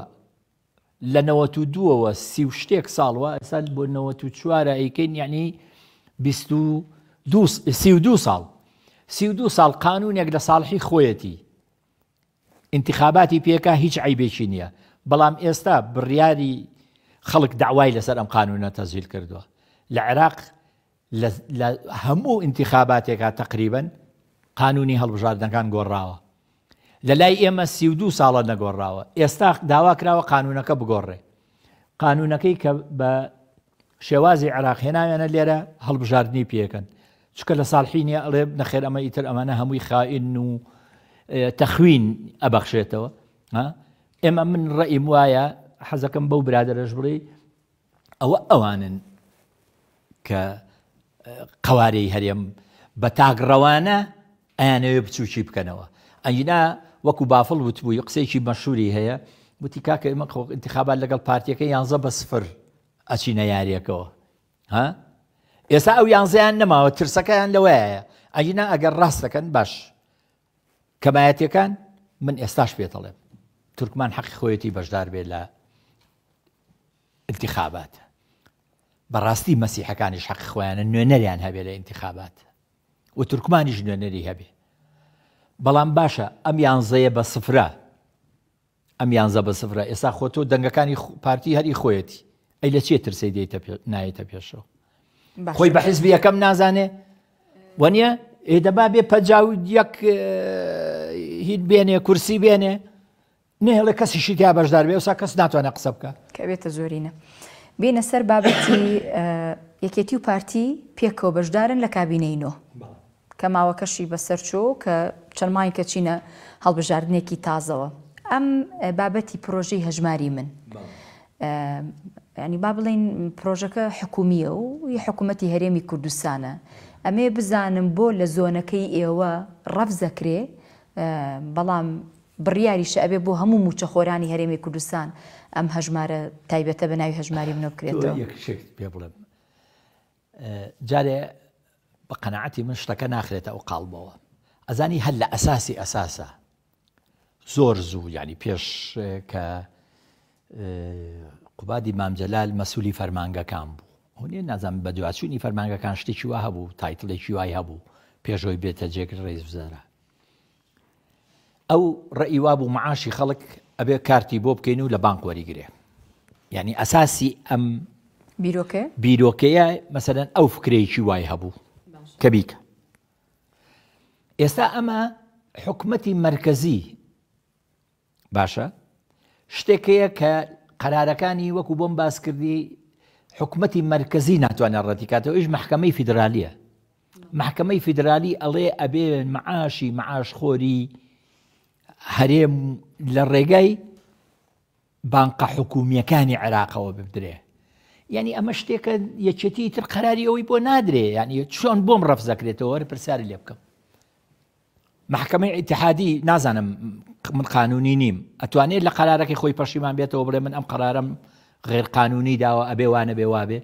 لە نەوە و دووەوە سی و شتێک ساڵوە ئەسەد بۆ نەوە و چوارە ئەیکەین یعنی دو ساڵ سی دو ساڵ قانونێک لە ساڵحی خۆیەتی انتخاباتی پێکا هیچ عیبێکی نییە بەڵام ئێستا بڕیاری خەڵک داوای لەسەر قانون تسجيل تەزیل العراق لە عێراق هەموو انتخاباتێکا تقریبن قانونی كان گۆڕاوە لە لای ئێمە سی دو ساڵە نەگۆڕاوە ئێستا قانونك کراوە قانونەکە بگۆڕێ قانونەکەی کە بە شێوازی عراق هێناوێنە لێرە هەڵبژاردننی پێکەن چکە لە ساڵحینی ئەڵێ نەخێر ئەمە ئیتر أما هەمووی خائین تخوين اه، تەخوین ها اما من راي موايا حەزەکەم بەو برادرەش بڕی ئەوە ئەوانن کە اه، قوارەی هەرێم بە تاگڕەوانە ئەیانەوێ بچوکی بکەنەوە ئەینا وەکو بافڵ وتبووی قسێکی مەشوری هەیە وتی کاکە ئمە انتخابات لەگەڵ پارتیەکە یانزە بە سفر ئەچینە یاریەکەەوە ها ئێستا ئەو یانزیان نەماوە ترسەکەیان لەوەیە ئەینا ئەگەر ڕاستەکەن باش کەمایەتەکان من ئێستاش پێتەڵێم تورکمان حەقی خۆیەتی بەشدار بێت لە انتخابات بەڕاستی مەسیحەکانیش حەق خۆیانە نوێنەریان هەبێ لە انتخابات و تورکمانیش نوێنەری هەبێ بەڵام باشە ئەم یانزەیە بە سفرە ئەم یانزە بە سفرە ئێستا خۆتۆ دەنگەکانی پارتی هەری خۆیەتی ئەی لە چێ ترسی دیتە نایەتە پێشەوە خۆی بە حیزبی یەکەم نازانێ وەنیە ئێدەبا بێ پەجااو یەک هیت بێنێ کورسی بێنێ نێڵێ کەسیشی تیا بەشدار بێ وسا کەس ناتوانە قسە بکە کەوێتە زۆرینە بێنە سەر بابەتی یەکێتی و پارتی پێکەوە بەشدارن لە کابینەینۆ کە ماوەکەشی بەسەرچۆ کە چەندمای کە چینە هەڵبژاردنێکی تازەوە ئەم بابەتی پرۆژەی هەژماری من ینی با بڵین پرۆژەکە حکومیە و ی حکوومەتی هەرێمی کوردستانە ئەمێ بزانم بۆ لە زۆنەکەی ئێوە ڕەفزەکرێ بەڵام بڕیاریشە ئەبێ بۆ هەموو موچەخۆرانی هەرێمی کوردستان ئەم هەژمارە تایبەتە بە ناوی هەژماری منۆکرێتەوە پێ بڵێم جارێ بە قەنەعەتی من شتەکە ناخرێتە ئەو قالبەوە ئەزانی هەل لە ئەساسی ئەساسە زۆر زوو ینی پێش کە قوبادی مامجلال مەسوولی فەرمانگەکان بوو هەنێ نازانم بە دوواچوونی فەرمانگەکان شتێکی وا هەبوو تایتڵێکی وای هەبوو پێشۆی بێتە جێگر ڕێز بزارە ئەو ڕئیواب و معاشی خەڵک ئەبێ کارتی بۆ بکەین و لە بانک وەریگرێ یعنی ئەساسی ئەم بیرۆکە بیرۆکەیە مەسەدەن ئەو فکرێکی وای هەبوو کەبیکە ئێستا ئەمە حکومەتی مرکزی باشە شتێکەیە کە قەرارەکانی وەکو بۆم باس کردی حکومەتی مرکزی ناتوانە ڕەتیکاتەوە ئیش محکمەی فیدرالیە محکمەی فیدرالی ئەڵێ ئەبێ معاشی معاش خۆری هەرێ لە ڕێگای بانقە حکومیەکانی عێراقەوە ببدرێ یعنی ئەمە شتێکە یەکێتی تر قەراری ئەوی بۆ نادرێ یعنی چۆن بۆم ڕفزەکرێتەوە وەرە پرسیاری لێ بکەم محکمەی ئیتحادی نازانم من قانونی نیم ئەتوانێت لە قرارەکەی خۆی پەشیمان بێتەوە بڵێ من ئەم قرارم غێرقانونی داوە ئەبێ وانە بێ وابێ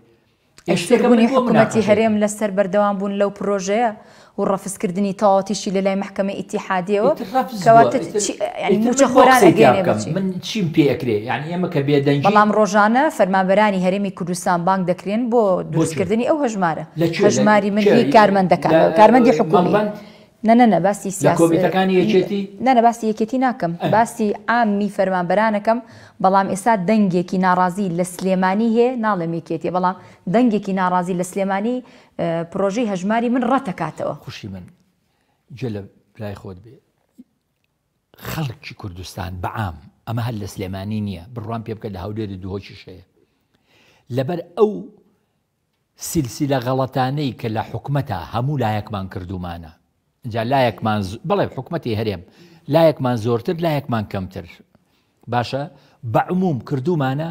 يعني لسر لو بروجيا والرفس كردني بەردەوام للاي محكمة اتحادية و ڕەفزکردنی تەواوتیشی لە لای محکمە ئیتیحادیەوە کەواتە خۆران من چیم پێکرێ یعنی ئێمە کە بێدەنگ فرما براني هريمي هەرێمی بانك دكرين بو بۆ كردني او هجمارة هجماري من کارمەندەکان دي حكومي نەنەنە باسی سیاکۆبیەکانی یەکێتی نەنە باسی یەکێتی ناکەم باسی ئامی فەرمانبەرانەکەم بەڵام ئێستا دەنگێکی ناڕازی لە سلێمانی هەیە ناڵێم یەکێتی بەڵام دەنگێکی ناڕازی لە سلێمانی پرۆژی هەژماری من ڕەتەکاتەوە خوشی من جە لە لای خۆت بێ خەڵکی کوردستان بەعام ئەمە هەر لە سلێمانی نییە بڕوان پێ بکە لە هەولێری دوهۆکیشەیە لەبەر ئەو سیلسی لە غەڵەتانەی کە لە حکومەتە هەموو لایەکمان کردومانە جا لایەکمان بڵێ حکوومەتی هەرێم لایەکمان زۆرتر لایەکمان کەمتر باشە بەعموم کردومانە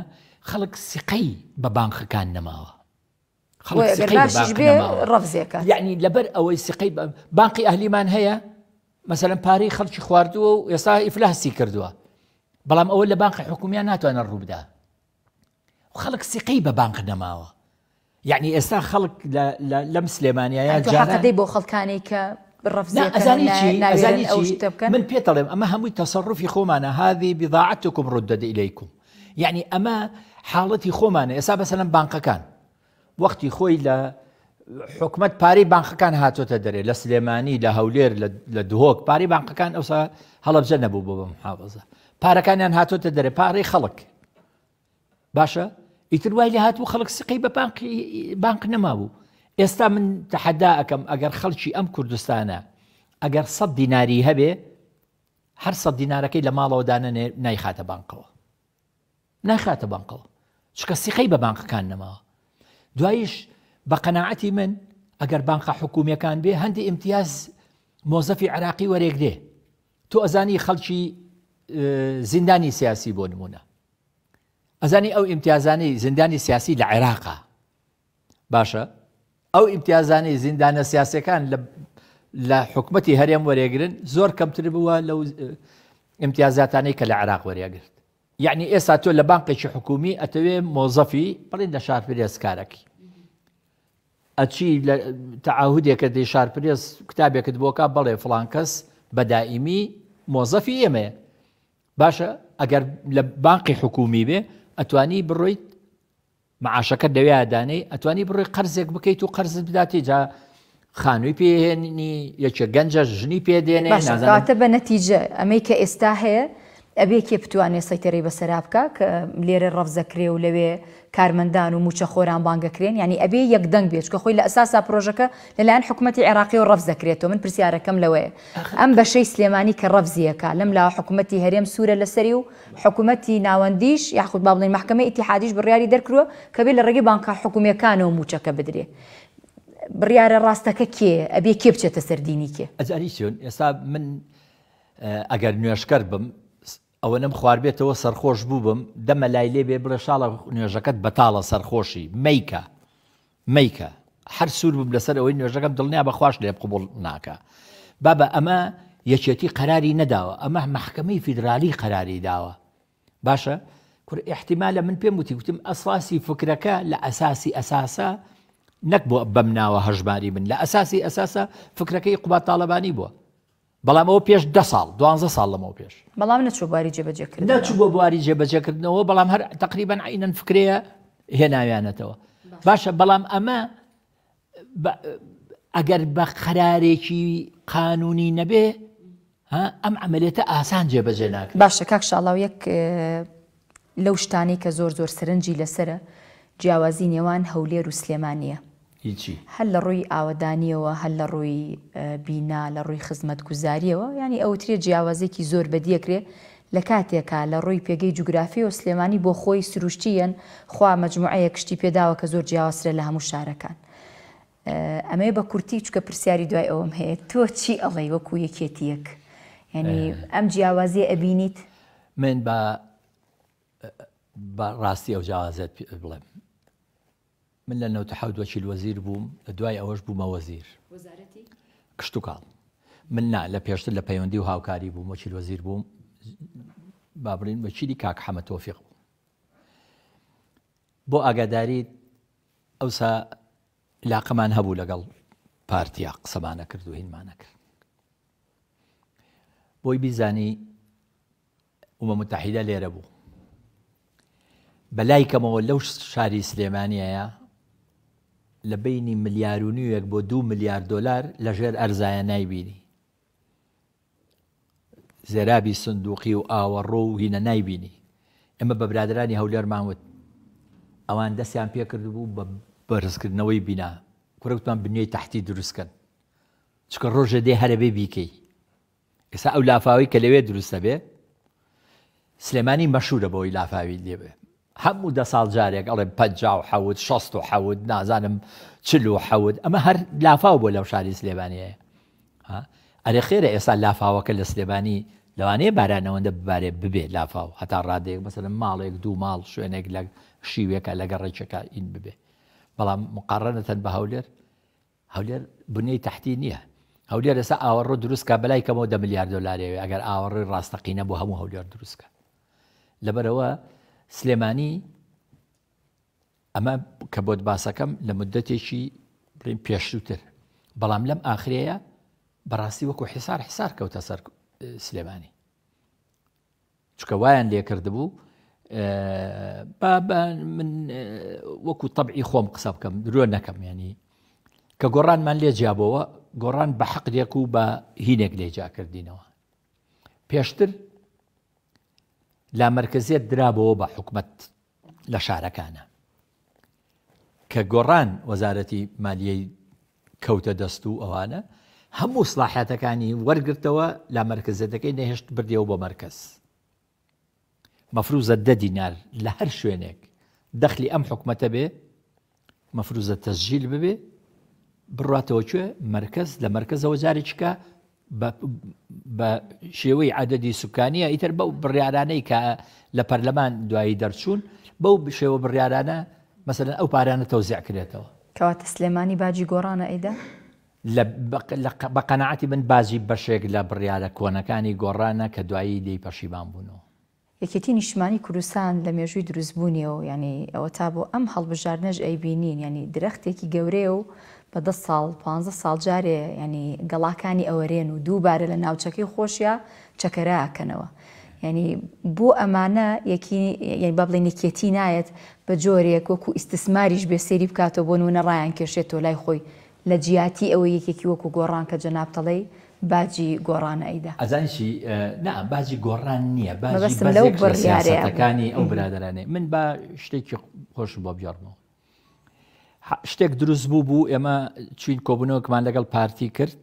خەڵک سقەی بە بانخەکان نەماوە ڕفزێکە یعنی لەبەر ئەوەی سقەی بانقی ئەهلیمان هەیە مەسەرم پارەی خەڵکی خواردووە و ئێستا ئیفلاسی کردووە بەڵام ئەوە لە بانقی حکومیان ناتوانە ڕوودا خەڵک سقەی بە بانق نەماوە یعنی ئێستا خەڵک لەم سلێمانیایە جاەی بۆ خەڵکانی کە بالرفزه ازانيتشي ازانيتشي من بيتلم اما هم تصرفي خومانا هذه بضاعتكم ردد اليكم يعني اما حالتي خومانا يسا مثلا بانكا كان وقتي خوي لا حکومت باري بانك كان هاتو تدري لسليماني لهولير لدهوك باري بانك كان بانقەکان هلا هەڵبجە نەبوو بۆ بەم حاوەزە پارەکانیان يعني هاتۆتە دەرێ پارەی خەڵک باشە ئیتر وای لە هاتوو خەڵک سقی بە بانق ئێستا من تەحەدا ئەەکەم ئەگەر خەڵکی ئەم کوردستانە ئەگەر سەد دیناری هەبێ هەر سەد دینارەکەی لە ماڵەوەدانە نایخاتە بانکەوە نایخاتە بانکەوە چکە سیخەی بە بانقەکان نەماوە دواییش بە قەنەعەتی من ئەگەر بانقە حکوومیەکان بێ هەندی ئیمتیاز مۆزەفی عراقی وەرێگرێ تۆ ئەزانی خەڵکی زیندانی سیاسی بۆ نمونە ئەزانی ئەو ئیمتیازانی زیندانی سیاسی لە عێراقا باشە او ئیمتیازانەی زیندانە سیاسەکان لە حکومەتی هەرێم وەرێگرن زۆر کەمتر بووە لەو ئیمتیازاتانەی العراق وريجرن عراق وەرێگرت یعنی ئێستا تۆ لە بانقێکی حکومی ئەتەوێ مۆزەفی بڵین لە شارپرێز کارەکی ئەچی تەعاهودێکە دی شارپرێز کتابێکت بۆکە بڵێ فلان کەس بەدائیمی مۆزەفی ئێمەیە باشە باشا لە بانقی حکومی به ئەتوانی بڕۆیت معاشەکە دەوێدانەی ئەتوانی بڕی قەرزێک بکەیت و قەرزت بداتی جا خانووی پێهێنی یەکێ گەنجە ژنی پێدێنێ بە نەتیجە ئەمەی کە ئێستا هەیە ئەبێ کێ بتوانێت سەیتەری بەسەرا بکە کە لێرە ڕەفزەکرێ و لەوێ کارمەندان و موچە خۆران بانگەکرێن ینی ئەبێ یەکدەنگ بێت کە خۆی لە ئەساسا پرۆژەکە لەلایەن حکوومەتتی عێراقی و ڕەف دەکرێتەوە من پرسیارەکەم لەوەیە ئەم بەشەی سلێمانی کە ڕەفزیەکە لەم لا حکوومەتتی هەرێم سوورە لەسەری و حکوومەتتی ناوەندیش یاخود با بڵین محکمە ئیتیحادیش بڕیاری دەرکووە کە بێ لە ڕێگەی بانکە حکوومیەکانەوە موچەکە بدرێ. بڕیارە ڕاستەکە کێ ئەبێ کێ بچێتە سەردینی کێ ئەجاریسیۆن ئێستا من ئەگەر نوێشکەر بم ئەوە نم خواربێتەوە سەرخۆش بوو بم دەمە لای لێ بێ بڵێ شاڵە نوێژەکەت بەتاڵە سەرخۆشی میکە میکە هەر سوور بم لەسەر ئەوەی نوێژەکەم دڵنیا بەخواش لێ قوبڵ ناکە بابە ئەمە یەکێتی قەراری نەداوە ئەمە مححکەمەی فیدرالی قەراری داوە باشە احتیمالە من پێم وتی وتم ئەساسی فکرەکە لە ئەساسی ئەساسە نەک بۆ بەم ناوە هەژماری من لە ئەساسی ئەساسە فکرەکەی قوبات تاالبانی بووە بەڵام ئەوە پێش ده ساڵ دوانزە ساڵ لەمەوە پێش بەڵام نەچوو بواری جێبەجێکرد نەچوو بۆ بواری جێبەجێکردنەوە بەڵام هەر تقریبان عینەن فکرەیە هێناویانەتەوە باشە بەڵام ئەمە ئەگەر بە قرارێکی قانونی نەبێ ئەم ئەمەلێتە ئاسان جێبەجێ ناکە باشە کاک شڵاو یەک لەو شتانی کە زۆر زۆر سرنجی لەسرە جیاوازی نێوان هەولێر و سلێمانە هیچی هەل لە ڕووی ئاوەدانیەوە هەل لە ڕووی بینا لە ڕووی خزمەت گوزاریەوە ینی ئەوترێ جیاوازێکی زۆر بەدیەکرێ لە کاتێکا لە ڕووی پێگەی جوگرافی و سلێمانی بۆ خۆی سروشتیەن خوا مجموعەیە کشتی پێداوە کە زۆر جیاوازرە لە هەموو شارەکان. ئەمەیە بە کورتی چکە پرسیاری دوای ئەوم هەیە تۆ چی ئەڵی وەکو یەکێتیەک ینی ئەم جیاوازی ئەبینیت من بە ڕاستی ئەو جیاوازت بڵێم من لە نەوتەحودوەچیل وەزیر بووم لە دوای ئەوەش بوومە وەزیر کشت و کاڵ من نا لە پێشتر لە پەیوەندی و هاوکاری بووم وەچیل وەزیر بووم بابرین بەچیری کاک حەمە تۆفیق بوو بۆ ئاگاداری ئەوسا لاقەمان هەبوو لەگەڵ پارتیا قسەمانە کرد و هینمانە کرد بۆی بیزانی ومە متحیدە لێرە بوو بەلای کەمەوە لەو شاری سلێمانیەیە لە بینی ملیارونیەک بۆ دو میلیارد دلار لەژێر ئەرزایە نایبینی زێرابی سندوقی و ئاوەڕۆ و هینە نایبینی ئمە بە برادرانی هەولێرمانوت ئەوان دەستیان پێ کردبوو بە بەرزکردنەوەی بینا کوورەتمان بنوێی تحتی دروستکەن چکە ڕۆژە دێ هەرەبێ بیکەی ئێستا ئەو لافاوی کە لەوێ دروستە بێ سلێمانی مەشورە بەوەی لافاوی لێبێ هەموو دە ساڵ جارێک ئەڵێ پنج و حەوت 16 و حەوت نازانم چل و حەوت ئەمە هەر لافااو بۆ لەو شاری سلێبانەیە ئەرێ خێرە ئێستا لافاوەکە لە سلێبانی لەوانەیە بارانەوەندە ببارێ ببێ لافااو هەتا ڕادێک مەسلم ماڵێک دوو ماڵ شوێنێک لە شیوێکە لەگە ڕێچەکە ئین ببێ بەڵام مقارڕەنەتەن بە هەولێر هەولێر بنەی تەحتی نییە هەولێر ئێستا ئاوەڕۆ دروستکە بەلای کەمەوە دە میلیارد دلارەوە ئەگەر ئاوەڕی ڕاستەقینە بۆ هەموو هەولێر دروستکە لەبەرەوە سلێمانی ئەمە کە بۆت باسەکەم لە مدەتێکی بڵین پێشووتر بەڵام لەم ئاخرەیە بەڕاستی وەکو حیسار حیسار کەوتە سەر سلێمانی چکە وایان لێکردبوو با من وەکو تەبعی خۆم قسە بکەم درۆ نەکەم ینی کە گۆڕانمان لێجیابەوە گۆڕان بە حەق لێک و بە هینێک لێجا کردینەوە پێشتر لا مرکزیت درابەوە بە حکومت لە شارەکانە کە گۆڕان وەزارەتی مالیەی کەوتە دەست و ئەوانە هەموو سلاحاتەکانی وەرگرتەوە لا مرکزەتەکەی نەهێشت بردێەوە بە مرکز مەفروزە دە دینار لە هەر شوێنێک دەخلی ئەم حکومەتە بێ مەفروزە تەزژیل ببێ بڕاتەوە کوێ مرکز لە مرکزەوە جارێککە بە شێوەی عادەدی سوکانیە ئیتر بەو بڕیارانەی کە لە پەرلەمان دوایی دەرچوون بەو شێوە بڕیارانە مەسەن ئەو پارانە تەوزیعکرێتەوە کەواتە سلێمانی باجی گۆڕانە ئەیدا بە قەنەعاتی من بازی بەشێک لە بڕیاە کۆنەکانی گۆڕانە کە دوایی دی پەشیبان بوونەوە یەکێتی نیشتمانی کوردستان لە مێژووی دروستبوونیەوە ینی ئەوە تا بۆ ئەم هەڵبژارنەژ ئەیبینین ینی درەختێکی گەورەیە و بەدە ساڵ 15 ساڵ جارێ ینی گەڵاکانی ئەوەرێن و دووبارە لە ناوچەکەی خۆشیە چەکەراکەنەوە. ینی بۆ ئەمانە یەکی با بڵێن یەکێتی نایەت بە جۆرێک وەکو ئیسماریش بێسێری بکاتەوە بۆ نونە ڕایان کێشێت تۆ لای خۆی لە جیاتی ئەوە یەکێکی وەکو گۆڕان کە جەنابتەڵی باجی گۆڕانە ئەیدا ئەزانشی نا باجی گۆڕان نییە بەستم لەو بڕیارەکانی ئەو برادرانێ من با شتێکی خۆشم بۆ بجارمەوە شتێک دروست بوو بوو ئێمە چین کۆبوونەوەکمان لەگەڵ پارتی کرد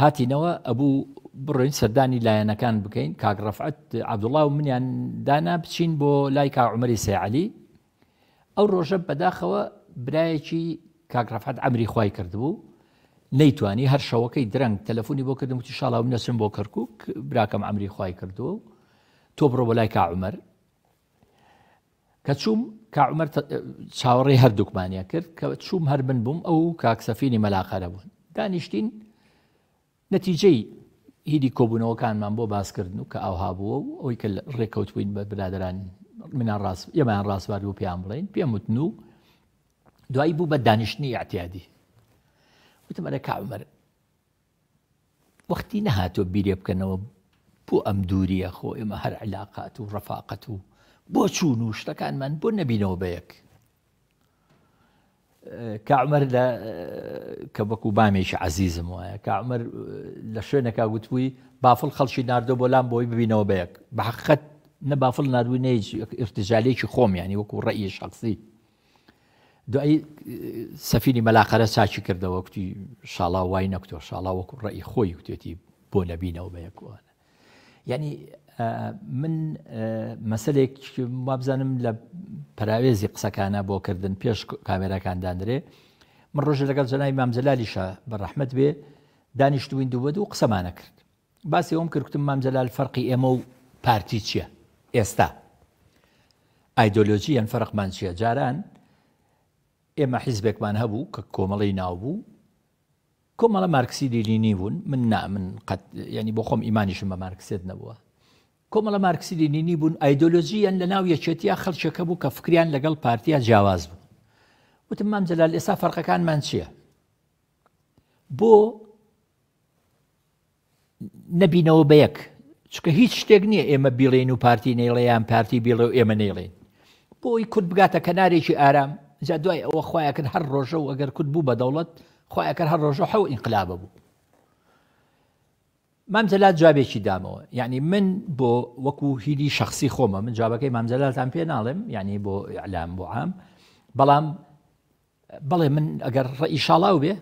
هاتینەوە ئەبوو بڕۆین سەردانی لایەنەکان بکەین کاگڕفعەت عبدوڵاو منیان دانا بچین بۆ لای کاعمەری سعالی ئەو ڕۆژە بەداخەوە برایەکی کاگرافات ئەمری خی کردبوو نەیتوانی هەر شەوەکەی درەنگ تەلەفۆنی بۆ کردم وتی شڵاو نەسم بۆ کەرکک براکەم ئەمری خی کردووە تۆ بڕۆ بۆ لای کاعمەر کە چوم كعمر چاوەڕێ هردوك مانيا كرت چووم هەربن بوم او کاکسەفینی مەلاخەرە بوون دانیشتین نەتیجەی هیدی کۆبوونەوەکانمان بۆ باسکردن و کە ئاها بووە و ئەوی او ڕێکەوت بووین بە برادران منان ڕاست ئێمان الراس و پێیان بڵین پێم وتن و دوایی بوو بە دانیشتنی ئاعتیادی وتم ئەرە کاعمەر وەختی نەهاتۆ بیرێ بکەنەوە بۆ ئەم دووریە خۆ ئێمە بۆ چوون و شتەکانمان بۆ نەبینەوە بەیەک کامەر لە کە بەکو بامێکی عزیزم وایە کامەر لە شوێنەکە گوتبووی بافڵ خەڵکی نردۆ بۆ لام بۆی ببینەوە بەیەک بەحقەت نە بافڵ نردوو نەیج ارتجالێکی خۆم ینی وەکو ڕێی شخصی دوایی سەفینی مەلاقەرە چاچی کردەوە کوتی شاڵا وای نەکتۆ شاڵا وەکو ڕێی خۆی کوتێتی بۆ نەبینەوە بەیەکوانە ینی من مەسلێک وابزانم لە پراوێزی قسەکانە بۆکردن پێش کامێرەکاندانرێ من ڕۆژە لەگەڵ جەنای مامزەلالیشە بەڕەحمت بێ دانیشتوین دووە و قسەمانە کرد باسی ئەوم کردکتم مامزەلال فەرقی ئێمە و پارتی چییە ئێستا ئایدۆلۆژی ئەن فەرقمان چییە جاران ئێمە حیزبێکمان هەبوو کە کۆمەڵی ناو بوو کۆمەڵە مارکسی دیلینی بوون من نا من ینی بۆ خۆم ئیمانیشم بە مارکسێت نەبووە کۆمەڵە مارکسی دینی بوون ئایدۆلۆژیان لە ناو یەکێتیا خەلچەکە بوو کە فکریان لەگەڵ پارتیا جیاواز بوو وتم مام جەلال ئێستا فەرقەکانمان چییە بۆ نەبینەوە بە یەک چکە هیچ شتێک نییە ئێمە بیڵێن و پارتی نێڵێیان پارتی بیڵێ و ئێمە نێڵێن بۆی کورد بگاتە کەنارێکی ئارام جا دوای ئەوە خویەکرد هەر ڕۆژە و ئەگەر کورد بوو بە دەوڵەت خویەکە هەر ڕۆژە حەو ئینقلابە بوو مامزەلات جوابێکی دامەوە یعنی من بۆ وەکو هیدی شخصی خۆمە من جوابەکەی مامزەلاتان پێ ناڵێم ینی بۆ ئەلام بۆ عام بەڵام بەڵێ من ئەگەر ڕئیشاڵاو بێ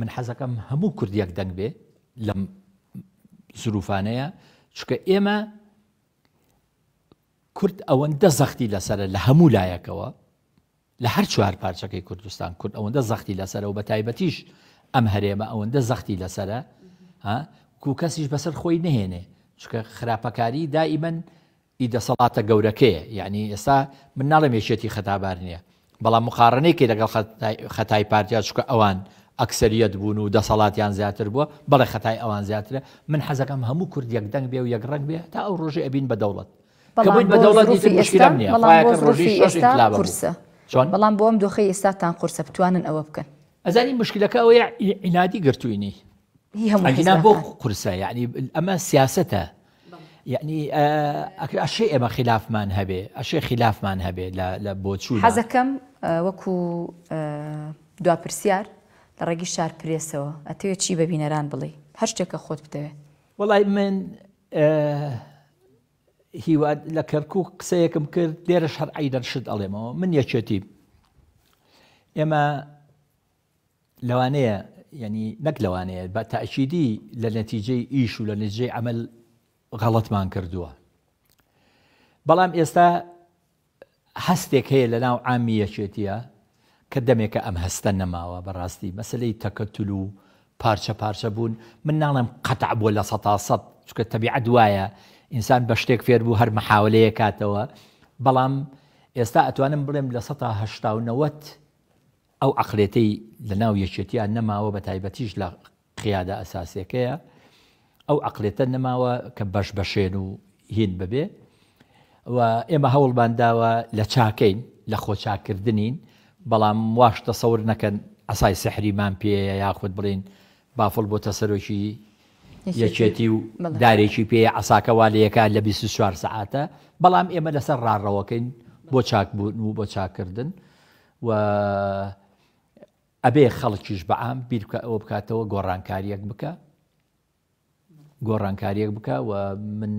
من حەزەکەم هەموو کوردیەک دەنگ بێ لە سروفانەیە چکە ئێمە کورد ئەوەندە زەختی لەسرە لە هەموو لایەکەوە لە هەر چوار پارچەکەی کوردستان کورد ئەوەندە زەختی لەسەرە و بە تایبەتیش ئەم هەرێمە ئەوەندە زەختی لەسرە و کەسیش بەسەر خۆی نهێنێ چکە خراپەکاری دائیمەن ئیدەسەڵاتە گەورەکەیە یعنی ئێستا من ناڵێ مێشێتی خەتابار نییە بەڵام مخارڕنێکی لەگەڵ خەتای پارتیا چکە ئەوان ئەکسریت بوون و دەسەڵاتیان زیاتر بووە بەڵێ خەتای ئەوان زیاترە من حەزەکەم هەموو کورد یەکدەنگ بێ و یەکڕنگ بێ تا ئەو ڕۆژی ئەبین بە دەوڵەت بە دەوڵەت قورسە چۆن بەڵام بۆم دۆخی ئێستاتان قورسە بتوانن ئەوە بکەن ئەزانی مشکلەکە ئەوەیە ئینادی گرتوینی هنا بۆ قورسە یعنی ئەمە سیاستە یعنی ئەشێ ئێمە خلافمان هەبێ ئەشێ خلافمان هەبێ لە بۆچوو حەزەکەم وەکو دواپرسیار لە ڕێگی شار پرێسەوە ئەتەوێت چی بە بینەران بڵێ هەر شتێکە خۆت بدەوێت وڵی من هیوا لە کەرکک قسەیەکم کرد لێرەش هەر ئایدەرشت ئەڵێمەوە من یەکێتی ئێمە لەوانەیە ینی نەک لەوانەیە بە تاعشیدی لە نەتیجەی ئیش و لە نەتیجەی ئەمەل غەڵەتمان کردووە. بەڵام ئێستا هەستێک هەیە لە ناو ئامیەکێتیە کە دەمێکە ئەم هەستە نەماوە بەڕاستی مەسلەی تەکەتول و پارچە پارچە بوون من ناڵم قەتع بووە لە سە چکە تەبیعە دوایە ئینسان بە شتێک فێر بوو هەر مەحاولەیە کاتەوە بەڵام ئێستا ئەتوانم بڵێم لە ١ 1970 ئەو ئەقلێتەی لە ناو یەکێتیان نەماوە بە تایبەتیش لە قیادا ئەساسەکەیە ئەو ئەقلێتە نەماوە کە بەش بەشێن و هین ببێ و ئێمە هەوڵ بانداوە لە چاکەین لە خۆچاکردنین بەڵام واشتە سەور نەکەن ئەسای سەحریمان پێەیە یاخود بڵین بافڵ بۆ تەسەرۆکی یەکێتی و دارێکی پێ ئەساکەوالەیەەکە لە 24 سعاتە بەڵام ئێمە لەسەر ڕارڕەوەکەین بۆ چاکبوون و بۆ چاکردن و ئەبێ خەڵکیش بەعام بیرکە ئەوە بکاتەوە گۆڕانکاریەک بکە گۆڕانکاریەک بکە و من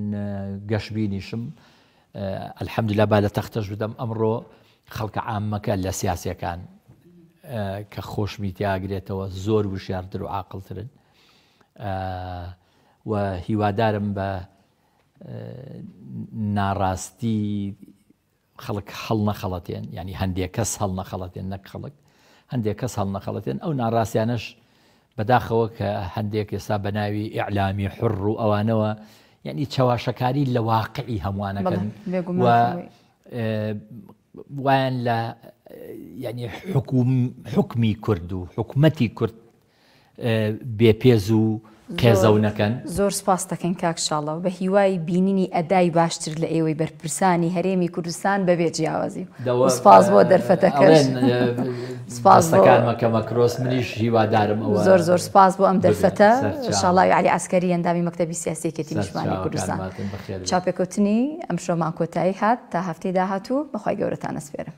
گەشتبینیشم ئەلحەمدلا با لە تەختەش بدەم ئەمڕۆ خەڵکە عامەکە لە سیاسەکان کە خۆشمی تیاگرێتەوە زۆر وشارتر و عاقلترن و هیوادارم بە ناڕاستی خەڵک هەڵ نەخەڵەتێن ینی هەندێک کەس هەڵ نەخەڵەتێن نەک خەڵک هەندێک کەس هەڵ نەخەڵەتێن ئەو ناڕاستیانش بەداخەوە کە هەندێک ئێستا بەناوی ئیعلامی حڕ و ئەوانەوە یعنی چاواشەکاری لە واقعی هەمووانەکەن وایان لە ینی حکومی کورد و حکوومەتی کورد بێپێز و خێزەونەکەن زۆر سپاس دەکەن کاکشاڵەوە بە هیوای بینینی ئەدای باشتر لە ئێوەی بەرپرسانی هەرێمی کوردستان بەبێ جیاوازی سپاس بۆ دەرفەتەکەن *laughs* سپاسەکانمەکە مەکرۆس منیش هیوادارم ئەوە زۆر زۆر سپاس بۆ ئەم دەرفەتە شڵاوی علی ئاسکاری ئەندامی مەکتتەبی سیاسەکەتی نیشمانی کوردستان چاپێکوتنی ئەم شۆمان کۆتایی هات تا هەفتەی داهاتوو بەخوای گەورەتان ئەسپێرم